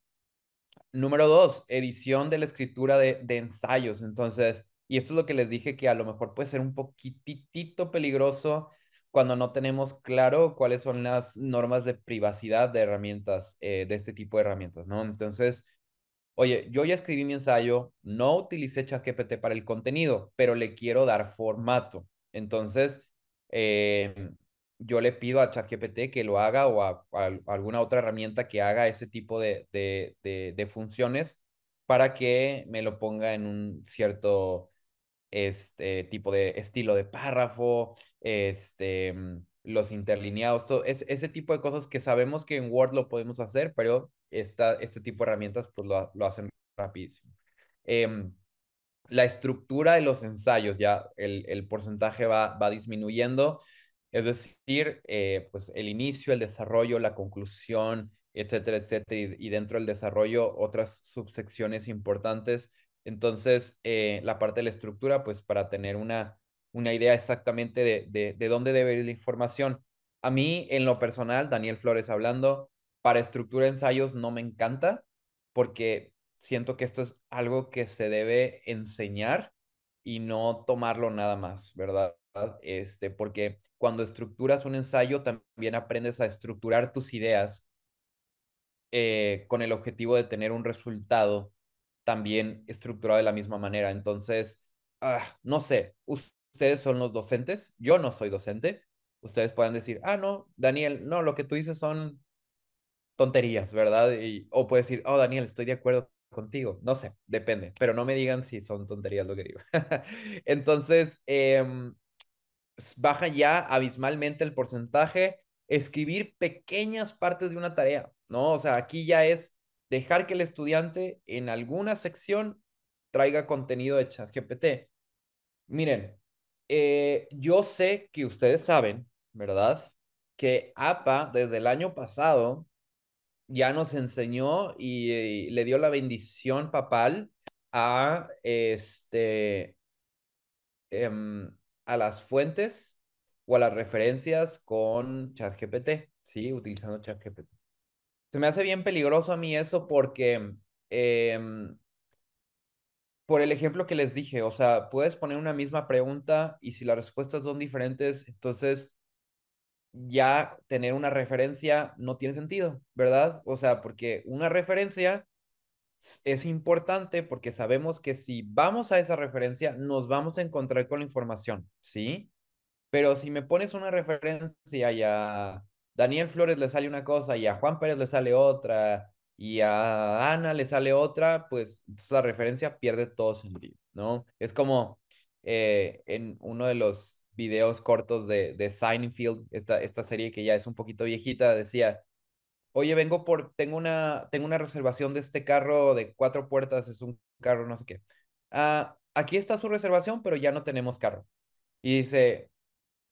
número dos, edición de la escritura de, ensayos. Entonces, y esto es lo que les dije que a lo mejor puede ser un poquitito peligroso cuando no tenemos claro cuáles son las normas de privacidad de herramientas, eh, de este tipo de herramientas, ¿no? Entonces, oye, yo ya escribí mi ensayo, no utilicé ChatGPT para el contenido, pero le quiero dar formato. Entonces, em, yo le pido a ChatGPT que lo haga o a, alguna otra herramienta que haga ese tipo de, de, de, funciones para que me lo ponga en un cierto este, tipo de estilo de párrafo, este, mm, los interlineados, todo, ese tipo de cosas que sabemos que en Word lo podemos hacer, pero esta, este tipo de herramientas pues lo, lo hacen rapidísimo. Em, la estructura de los ensayos, ya el, el porcentaje va, va disminuyendo, es decir, eh, pues el inicio, el desarrollo, la conclusión, etcétera, etcétera, y, dentro del desarrollo otras subsecciones importantes. Entonces, eh, la parte de la estructura, pues para tener una, una idea exactamente de, de, de dónde debe ir la información. A mí, en lo personal, Daniel Flores hablando, para estructura ensayos no me encanta porque siento que esto es algo que se debe enseñar y no tomarlo nada más, ¿verdad? Este, porque cuando estructuras un ensayo también aprendes a estructurar tus ideas eh, con el objetivo de tener un resultado también estructurado de la misma manera. Entonces, ah, no sé, ustedes son los docentes, yo no soy docente, ustedes pueden decir, ah, no, Daniel, no, lo que tú dices son tonterías, ¿verdad? Y, o puedes decir, oh, Daniel, estoy de acuerdo contigo. No sé, depende, pero no me digan si son tonterías lo que digo. <laughs> Entonces, em, baja ya abismalmente el porcentaje. Escribir pequeñas partes de una tarea, ¿no? O sea, aquí ya es dejar que el estudiante en alguna sección traiga contenido de ChatGPT. Miren, eh, yo sé que ustedes saben, ¿verdad? Que APA desde el año pasado ya nos enseñó y, le dio la bendición papal a, este, em, a las fuentes o a las referencias con ChatGPT, ¿sí? Utilizando ChatGPT. Se me hace bien peligroso a mí eso porque, em, por el ejemplo que les dije, o sea, puedes poner una misma pregunta y si las respuestas son diferentes, entonces ya tener una referencia no tiene sentido, ¿verdad? O sea, porque una referencia es importante porque sabemos que si vamos a esa referencia nos vamos a encontrar con la información, ¿sí? Pero si me pones una referencia y a Daniel Flores le sale una cosa y a Juan Pérez le sale otra y a Ana le sale otra, pues la referencia pierde todo sentido, ¿no? Es como eh, en uno de los videos cortos de, de Field, esta, esta serie que ya es un poquito viejita, decía, oye, vengo por, tengo una, tengo una reservación de este carro de cuatro puertas, es un carro no sé qué. Ah, aquí está su reservación, pero ya no tenemos carro. Y dice,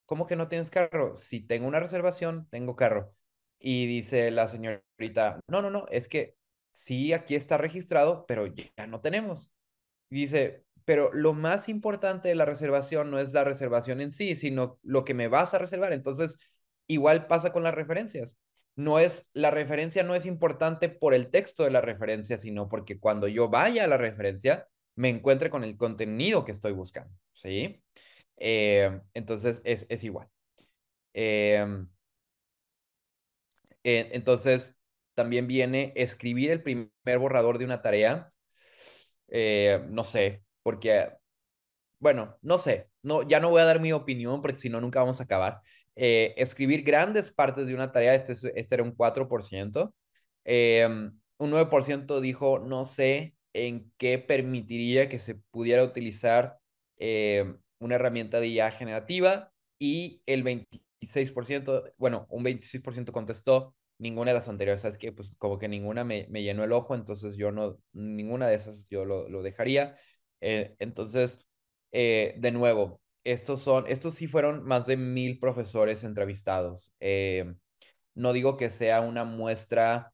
¿cómo que no tienes carro? Si tengo una reservación, tengo carro. Y dice la señorita, no, no, no, es que sí, aquí está registrado, pero ya no tenemos. Y dice, pero lo más importante de la reservación no es la reservación en sí, sino lo que me vas a reservar. Entonces, igual pasa con las referencias. No es la referencia no es importante por el texto de la referencia, sino porque cuando yo vaya a la referencia me encuentre con el contenido que estoy buscando, ¿sí? Eh, entonces es, es igual. Eh, eh, entonces también viene escribir el primer borrador de una tarea. no sé, porque, bueno, no sé, no, ya no voy a dar mi opinión porque si no, nunca vamos a acabar. Eh, escribir grandes partes de una tarea, este, este era un 4%. Em, un 9% dijo, no sé en qué permitiría que se pudiera utilizar eh, una herramienta de IA generativa y el 26%, bueno, un 26% contestó ninguna de las anteriores, sabes que pues como que ninguna me, me, llenó el ojo, entonces yo no, ninguna de esas yo lo, lo dejaría. Eh, entonces, eh, de nuevo, estos son, estos sí fueron más de mil profesores entrevistados. Eh, no digo que sea una muestra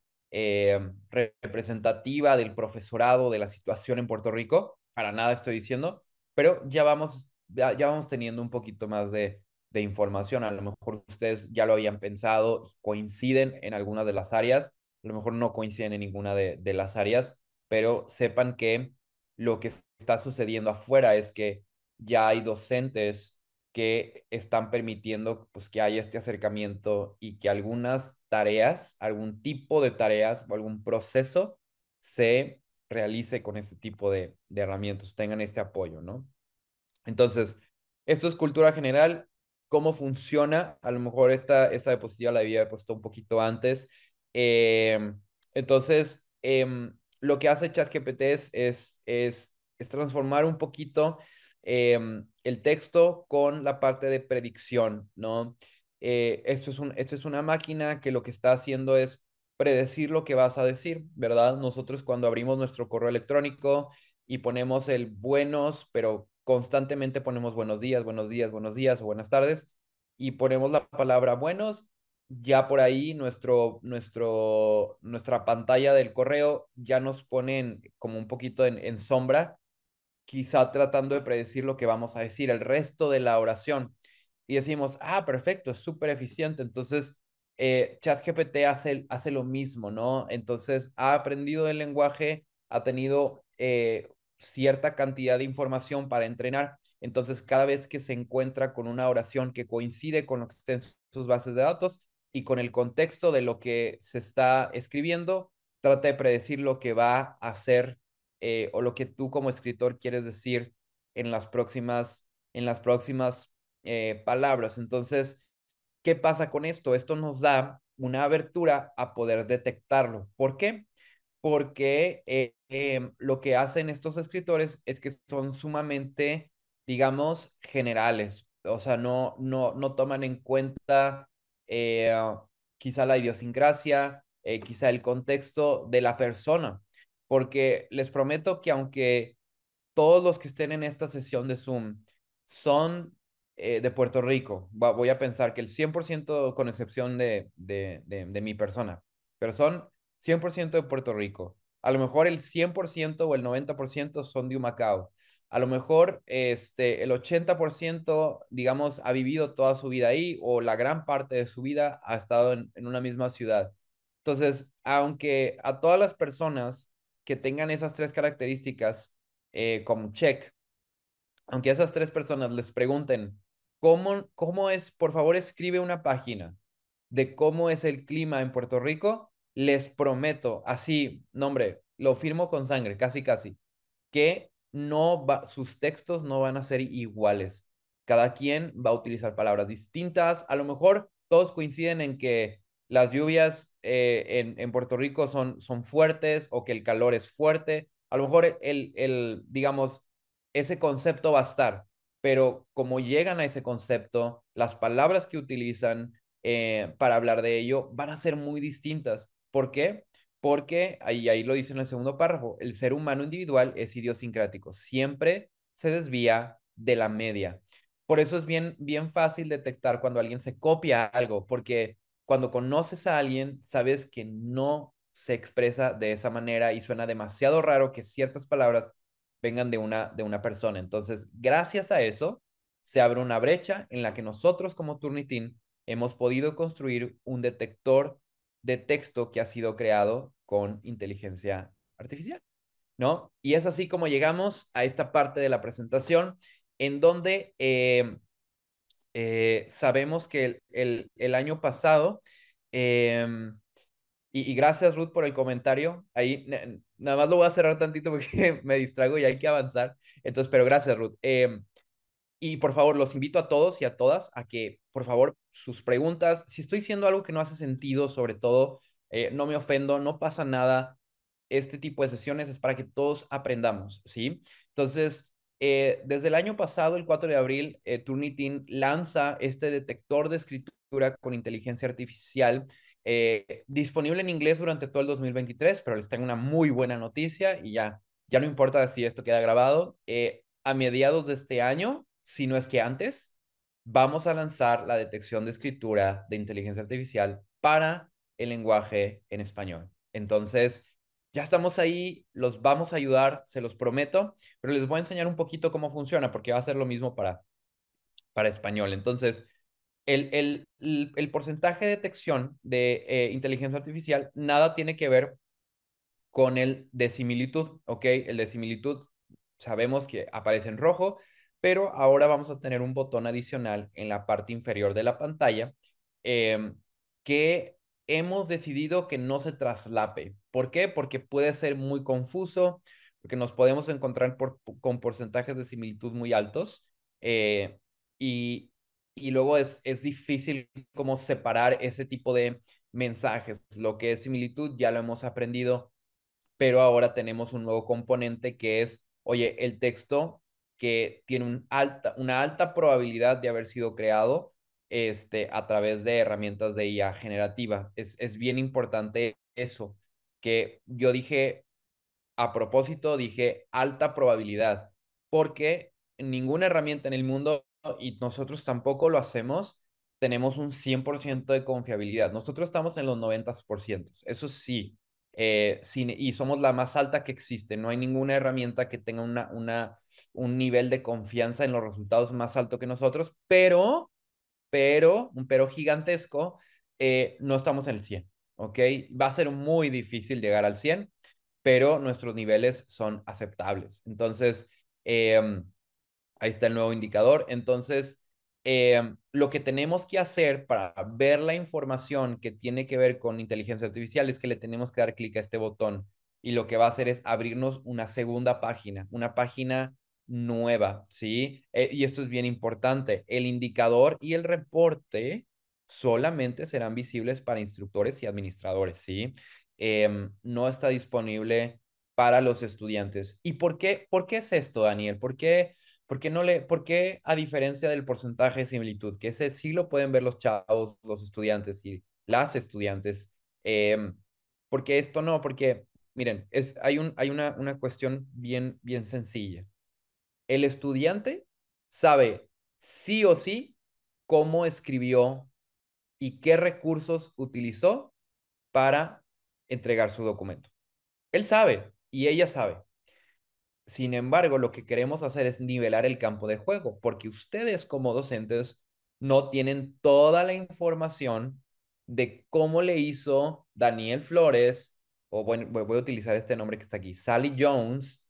representativa del profesorado, de la situación en Puerto Rico, para nada estoy diciendo, pero ya vamos, ya, vamos teniendo un poquito más de, de información. A lo mejor ustedes ya lo habían pensado, coinciden en algunas de las áreas, a lo mejor no coinciden en ninguna de las áreas, pero sepan que lo que está sucediendo afuera es que ya hay docentes que están permitiendo pues, que haya este acercamiento y que algunas tareas, algún tipo de tareas o algún proceso se realice con este tipo de, herramientas, tengan este apoyo, ¿no? Entonces, esto es cultura general, cómo funciona, a lo mejor esta, esta diapositiva la había puesto un poquito antes. Em, entonces, em, lo que hace ChatGPT es, es, es, transformar un poquito em, el texto con la parte de predicción, ¿no? Eh, esto, es un, esto es una máquina que lo que está haciendo es predecir lo que vas a decir, ¿verdad? Nosotros cuando abrimos nuestro correo electrónico y ponemos el buenos, pero constantemente ponemos buenos días, buenos días, buenos días o buenas tardes, y ponemos la palabra buenos ya por ahí nuestro, nuestro, nuestra pantalla del correo ya nos ponen como un poquito en, sombra, quizá tratando de predecir lo que vamos a decir, el resto de la oración. Y decimos, ah, perfecto, es súper eficiente. Entonces, eh, ChatGPT hace, hace lo mismo, ¿no? Entonces, ha aprendido el lenguaje, ha tenido eh, cierta cantidad de información para entrenar. Entonces, cada vez que se encuentra con una oración que coincide con lo que está sus bases de datos, y con el contexto de lo que se está escribiendo, trata de predecir lo que va a hacer eh, o lo que tú como escritor quieres decir en las próximas, en las próximas eh, palabras. Entonces, ¿qué pasa con esto? Esto nos da una abertura a poder detectarlo. ¿Por qué? Porque eh, lo que hacen estos escritores es que son sumamente, digamos, generales. O sea, no, no, no toman en cuenta eh, quizá la idiosincrasia, eh, quizá el contexto de la persona, porque les prometo que aunque todos los que estén en esta sesión de Zoom son eh, de Puerto Rico, voy a pensar que el 100% con excepción de, de, de, mi persona, pero son 100% de Puerto Rico. A lo mejor el 100% o el 90% son de Macao a lo mejor este, el 80%, digamos, ha vivido toda su vida ahí o la gran parte de su vida ha estado en, una misma ciudad. Entonces, aunque a todas las personas que tengan esas tres características eh, como check, aunque a esas tres personas les pregunten, ¿cómo, ¿cómo es? Por favor, escribe una página de cómo es el clima en Puerto Rico, les prometo, así, nombre, lo firmo con sangre, casi, casi, que no sus textos no van a ser iguales. Cada quien va a utilizar palabras distintas. A lo mejor todos coinciden en que las lluvias eh, en, Puerto Rico son, son fuertes o que el calor es fuerte. A lo mejor el, digamos, ese concepto va a estar, pero como llegan a ese concepto, las palabras que utilizan eh, para hablar de ello van a ser muy distintas. ¿Por qué? porque, ahí, ahí lo dice en el segundo párrafo, el ser humano individual es idiosincrático, siempre se desvía de la media. Por eso es bien, bien fácil detectar cuando alguien se copia algo, porque cuando conoces a alguien, sabes que no se expresa de esa manera y suena demasiado raro que ciertas palabras vengan de una, de una persona. Entonces, gracias a eso, se abre una brecha en la que nosotros como Turnitin hemos podido construir un detector de texto que ha sido creado con inteligencia artificial, ¿no? Y es así como llegamos a esta parte de la presentación en donde eh, eh, sabemos que el, año pasado, em, y, y, gracias Ruth por el comentario, ahí nada más lo voy a cerrar tantito porque <laughs> me distraigo y hay que avanzar, entonces, pero gracias Ruth. Em, y por favor, los invito a todos y a todas a que, por favor, sus preguntas, si estoy diciendo algo que no hace sentido, sobre todo, eh, no me ofendo, no pasa nada. Este tipo de sesiones es para que todos aprendamos, ¿sí? Entonces, eh, desde el año pasado, el 4 de abril, eh, Turnitin lanza este detector de escritura con inteligencia artificial disponible en inglés durante todo el 2023, pero les tengo una muy buena noticia y ya, ya no importa si esto queda grabado. a mediados de este año, si es que antes, vamos a lanzar la detección de escritura de inteligencia artificial para el lenguaje en español. Entonces, ya estamos ahí, los vamos a ayudar, se los prometo, pero les voy a enseñar un poquito cómo funciona, porque va a ser lo mismo para, para español. Entonces, el, el, porcentaje de detección de eh, inteligencia artificial nada tiene que ver con el de similitud, ¿ok? El de similitud sabemos que aparece en rojo, pero ahora vamos a tener un botón adicional en la parte inferior de la pantalla em, que hemos decidido que no se traslape. ¿Por qué? Porque puede ser muy confuso, porque nos podemos encontrar con porcentajes de similitud muy altos eh, y, luego es, es difícil como separar ese tipo de mensajes. Lo que es similitud ya lo hemos aprendido, pero ahora tenemos un nuevo componente que es, oye, el texto que tiene una alta probabilidad de haber sido creado este, a través de herramientas de IA generativa. es bien importante eso, que yo dije, a propósito, dije alta probabilidad, porque ninguna herramienta en el mundo, y nosotros tampoco lo hacemos, tenemos un 100% de confiabilidad. Nosotros estamos en los 90%, eso sí, eh, y somos la más alta que existe. No hay ninguna herramienta que tenga una, una, un nivel de confianza en los resultados más alto que nosotros, pero, pero, un pero gigantesco, eh, no estamos en el 100, ¿ok? Va a ser muy difícil llegar al 100, pero nuestros niveles son aceptables. Entonces, em, ahí está el nuevo indicador. Entonces, Em, lo que tenemos que hacer para ver la información que tiene que ver con inteligencia artificial es que le tenemos que dar clic a este botón y lo que va a hacer es abrirnos una segunda página, una página nueva, ¿sí? Eh, y esto es bien importante, el indicador y el reporte solamente serán visibles para instructores y administradores, ¿sí? Em, no está disponible para los estudiantes. ¿Y por qué, por qué es esto, Daniel? ¿Por qué porque no le, porque a diferencia del porcentaje de similitud, que ese sí lo pueden ver los chavos, los estudiantes y las estudiantes, em, porque esto no, porque miren, es, hay, un, hay una, cuestión bien, bien sencilla. El estudiante sabe sí o sí cómo escribió y qué recursos utilizó para entregar su documento. Él sabe y ella sabe. Sin embargo, lo que queremos hacer es nivelar el campo de juego, porque ustedes como docentes no tienen toda la información de cómo le hizo Daniel Flores, o bueno, voy a utilizar este nombre que está aquí, Sally Jones,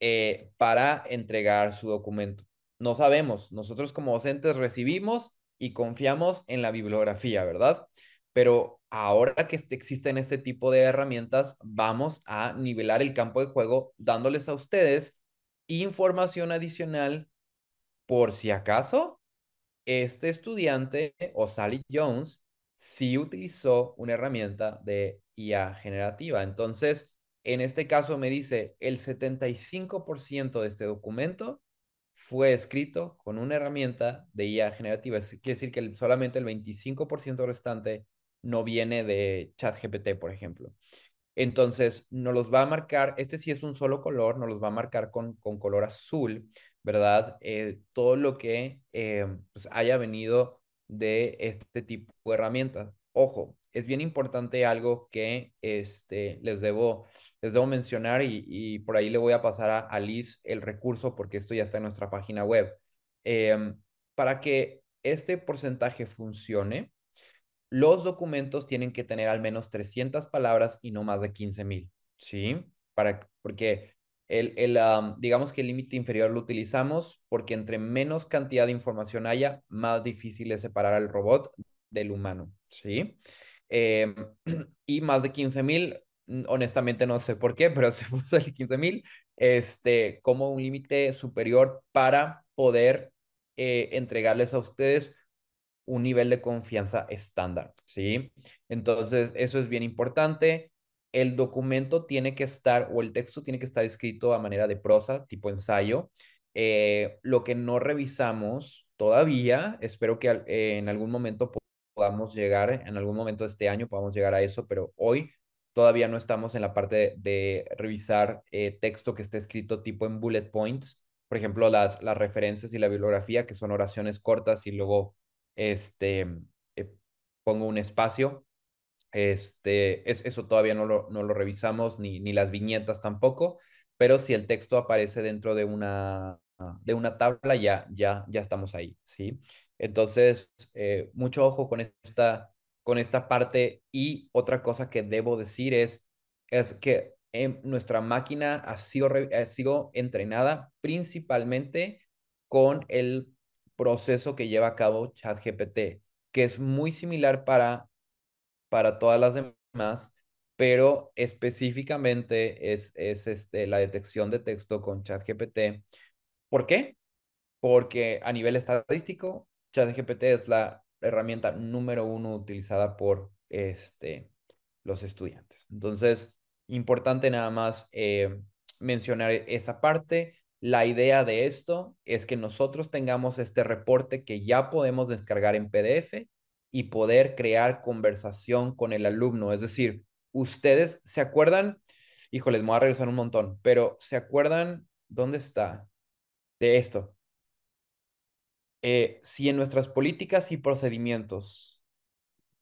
eh, para entregar su documento. No sabemos, nosotros como docentes recibimos y confiamos en la bibliografía, ¿verdad? pero ahora que existen este tipo de herramientas, vamos a nivelar el campo de juego dándoles a ustedes información adicional por si acaso este estudiante o Sally Jones sí utilizó una herramienta de IA generativa. Entonces, en este caso me dice el 75% de este documento fue escrito con una herramienta de IA generativa. quiere decir que solamente el 25% restante no viene de Chat GPT, por ejemplo. Entonces, nos los va a marcar, este sí es un solo color, nos los va a marcar con, con color azul, ¿verdad? Eh, todo lo que eh, pues, haya venido de este tipo de herramientas. Ojo, es bien importante algo que este, les, debo, les debo mencionar y, por ahí le voy a pasar a, a, Liz el recurso porque esto ya está en nuestra página web. Em, para que este porcentaje funcione, los documentos tienen que tener al menos 300 palabras y no más de 15.000, ¿sí? Para, porque el, el digamos que el límite inferior lo utilizamos porque entre menos cantidad de información haya, más difícil es separar al robot del humano, ¿sí? Em, <clears throat> y más de 15.000, mm, honestamente no sé por qué, pero <laughs> se puso el 15.000, este, como un límite superior para poder eh, entregarles a ustedes un nivel de confianza estándar, ¿sí? Entonces, eso es bien importante. El documento tiene que estar, o el texto tiene que estar escrito a manera de prosa, tipo ensayo. Eh, lo que no revisamos todavía, espero que eh, en algún momento podamos llegar, en algún momento de este año podamos llegar a eso, pero hoy todavía no estamos en la parte de, revisar eh, texto que esté escrito tipo en bullet points, por ejemplo, las, las referencias y la bibliografía, que son oraciones cortas y luego este, eh, pongo un espacio. Este, es, eso todavía no lo, no lo revisamos, ni, ni las viñetas tampoco, pero si el texto aparece dentro de una, de una tabla, ya, ya, ya estamos ahí, ¿sí? Entonces, eh, mucho ojo con esta, con esta parte. Y otra cosa que debo decir es, es que en em, nuestra máquina ha sido, ha sido entrenada principalmente con el proceso que lleva a cabo ChatGPT, que es muy similar para, para todas las demás, pero específicamente es, es este, la detección de texto con ChatGPT. ¿Por qué? Porque a nivel estadístico, ChatGPT es la herramienta número uno utilizada por este, los estudiantes. Entonces, importante nada más eh, mencionar esa parte la idea de esto es que nosotros tengamos este reporte que ya podemos descargar en PDF y poder crear conversación con el alumno. Es decir, ustedes se acuerdan, Híjole, les voy a regresar un montón, pero se acuerdan, ¿dónde está? De esto. Eh, si en nuestras políticas y procedimientos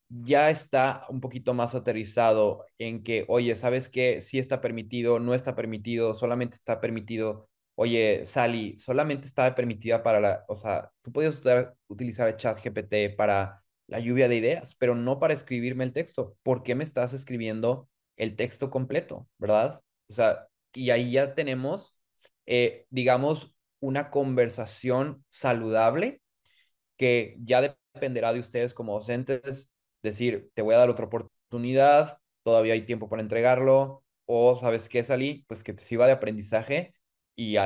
ya está un poquito más aterrizado en que, oye, ¿sabes qué? Si está permitido, no está permitido, solamente está permitido oye, Sally, solamente estaba permitida para la, o sea, tú podías utilizar el chat GPT para la lluvia de ideas, pero no para escribirme el texto. ¿Por qué me estás escribiendo el texto completo, verdad? O sea, y ahí ya tenemos, eh, digamos, una conversación saludable que ya dependerá de ustedes como docentes, decir, te voy a dar otra oportunidad, todavía hay tiempo para entregarlo, o sabes qué, Sally, pues que te sirva de aprendizaje y,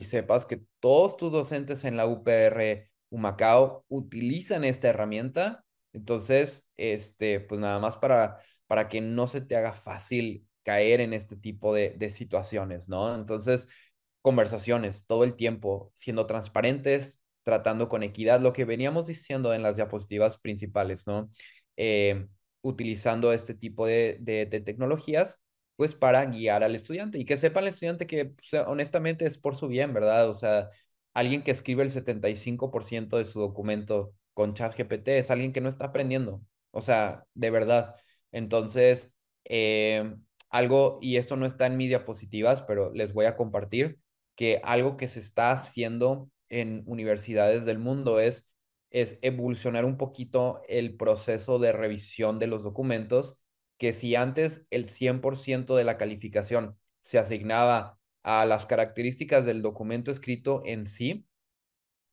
sepas que todos tus docentes en la UPR Humacao utilizan esta herramienta. Entonces, este, pues nada más para, para que no se te haga fácil caer en este tipo de, situaciones, ¿no? Entonces, conversaciones todo el tiempo, siendo transparentes, tratando con equidad, lo que veníamos diciendo en las diapositivas principales, ¿no? Eh, utilizando este tipo de, tecnologías pues para guiar al estudiante y que sepa el estudiante que pues, honestamente es por su bien, ¿verdad? O sea, alguien que escribe el 75% de su documento con ChatGPT es alguien que no está aprendiendo, o sea, de verdad. Entonces, eh, algo, y esto no está en mis diapositivas, pero les voy a compartir que algo que se está haciendo en universidades del mundo es, es evolucionar un poquito el proceso de revisión de los documentos que si antes el 100% de la calificación se asignaba a las características del documento escrito en sí,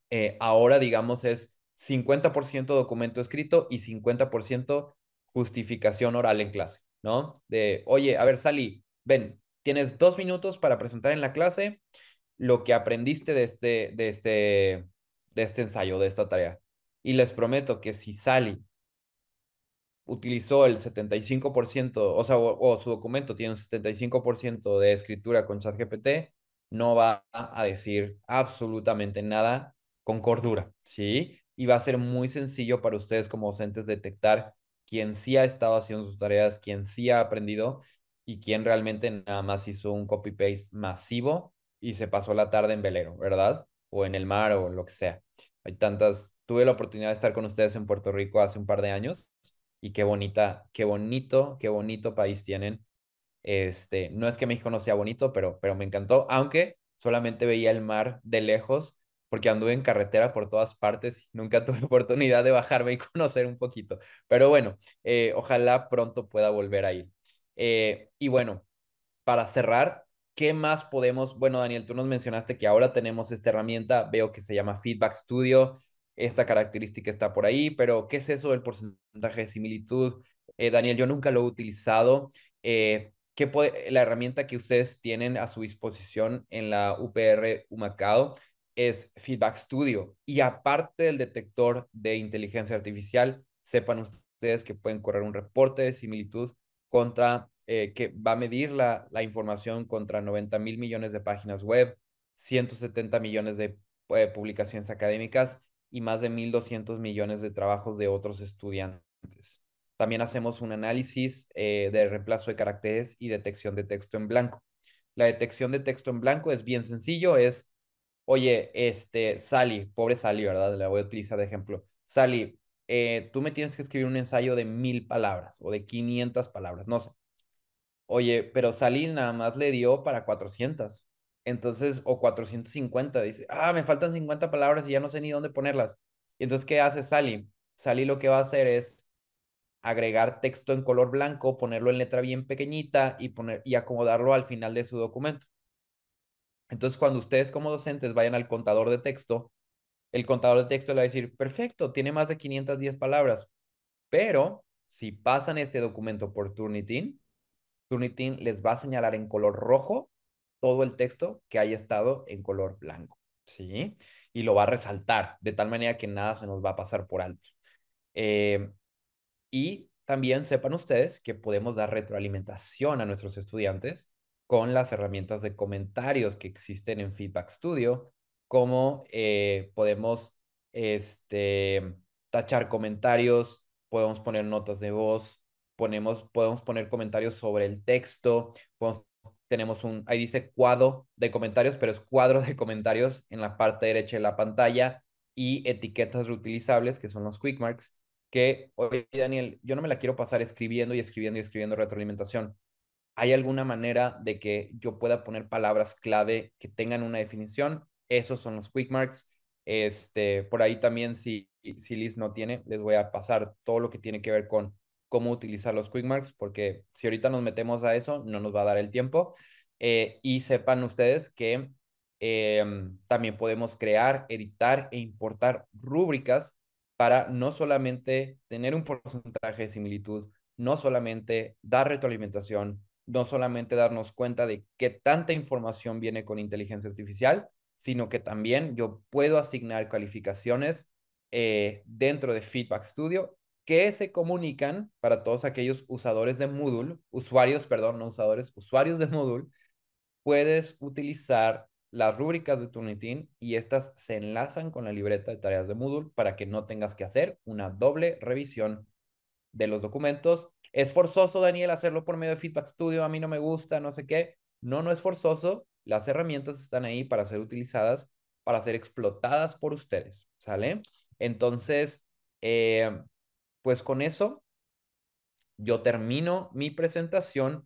eh, ahora digamos es 50% documento escrito y 50% justificación oral en clase, ¿no? De, oye, a ver, Sally, ven, tienes dos minutos para presentar en la clase lo que aprendiste de este, de este, de este ensayo, de esta tarea. Y les prometo que si Sally utilizó el 75%, o sea, o, su documento tiene un 75% de escritura con ChatGPT, no va a decir absolutamente nada con cordura, ¿sí? Y va a ser muy sencillo para ustedes como docentes detectar quién sí ha estado haciendo sus tareas, quién sí ha aprendido y quién realmente nada más hizo un copy-paste masivo y se pasó la tarde en velero, ¿verdad? O en el mar o lo que sea. Hay tantas, tuve la oportunidad de estar con ustedes en Puerto Rico hace un par de años y qué bonita, qué bonito, qué bonito país tienen. Este, no es que México no sea bonito, pero, pero me encantó, aunque solamente veía el mar de lejos porque anduve en carretera por todas partes y nunca <laughs> tuve oportunidad de bajarme y conocer un poquito. Pero bueno, eh, ojalá pronto pueda volver ahí. Eh, y bueno, para cerrar, ¿qué más podemos? Bueno, Daniel, tú nos mencionaste que ahora tenemos esta herramienta, veo que se llama Feedback Studio esta característica está por ahí, pero ¿qué es eso del porcentaje de similitud? Eh, Daniel, yo nunca lo he utilizado. Eh, ¿Qué la herramienta que ustedes tienen a su disposición en la UPR Humacao es Feedback Studio. Y aparte del detector de inteligencia artificial, sepan ustedes que pueden correr un reporte de similitud contra, eh, que va a medir la, la información contra 90 mil millones de páginas web, 170 millones de publicaciones académicas y más de 1.200 millones de trabajos de otros estudiantes. También hacemos un análisis eh, de reemplazo de caracteres y detección de texto en blanco. La detección de texto en blanco es bien sencillo, es, oye, este, Sally, pobre Sally, ¿verdad? La voy a utilizar de ejemplo. Sally, eh, tú me tienes que escribir un ensayo de mil palabras o de 500 palabras, no sé. Oye, pero Sally nada más le dio para 400. Entonces, o 450, dice, ah, me faltan 50 palabras y ya no sé ni dónde ponerlas. Y entonces, ¿qué hace Sally? Sally lo que va a hacer es agregar texto en color blanco, ponerlo en letra bien pequeñita y, poner, y acomodarlo al final de su documento. Entonces, cuando ustedes como docentes vayan al contador de texto, el contador de texto le va a decir, perfecto, tiene más de 510 palabras, pero si pasan este documento por Turnitin, Turnitin les va a señalar en color rojo todo el texto que haya estado en color blanco, ¿sí? Y lo va a resaltar de tal manera que nada se nos va a pasar por alto. Eh, y también sepan ustedes que podemos dar retroalimentación a nuestros estudiantes con las herramientas de comentarios que existen en Feedback Studio, como eh, podemos este, tachar comentarios, podemos poner notas de voz, ponemos, podemos poner comentarios sobre el texto, podemos tenemos un, ahí dice cuadro de comentarios, pero es cuadro de comentarios en la parte derecha de la pantalla y etiquetas reutilizables, que son los quick marks, que, hoy Daniel, yo no me la quiero pasar escribiendo y escribiendo y escribiendo retroalimentación. ¿Hay alguna manera de que yo pueda poner palabras clave que tengan una definición? Esos son los quick marks. Este, por ahí también, si, si Liz no tiene, les voy a pasar todo lo que tiene que ver con cómo utilizar los quick marks, porque si ahorita nos metemos a eso, no nos va a dar el tiempo. Eh, y sepan ustedes que em, también podemos crear, editar e importar rúbricas para no solamente tener un porcentaje de similitud, no solamente dar retroalimentación, no solamente darnos cuenta de qué tanta información viene con inteligencia artificial, sino que también yo puedo asignar calificaciones eh, dentro de Feedback Studio que se comunican para todos aquellos usadores de Moodle, usuarios, perdón, no usadores, usuarios de Moodle, puedes utilizar las rúbricas de Turnitin y estas se enlazan con la libreta de tareas de Moodle para que no tengas que hacer una doble revisión de los documentos. Es forzoso, Daniel, hacerlo por medio de Feedback Studio, a mí no me gusta, no sé qué. No, no es forzoso, las herramientas están ahí para ser utilizadas, para ser explotadas por ustedes, ¿sale? Entonces, eh, pues con eso, yo termino mi presentación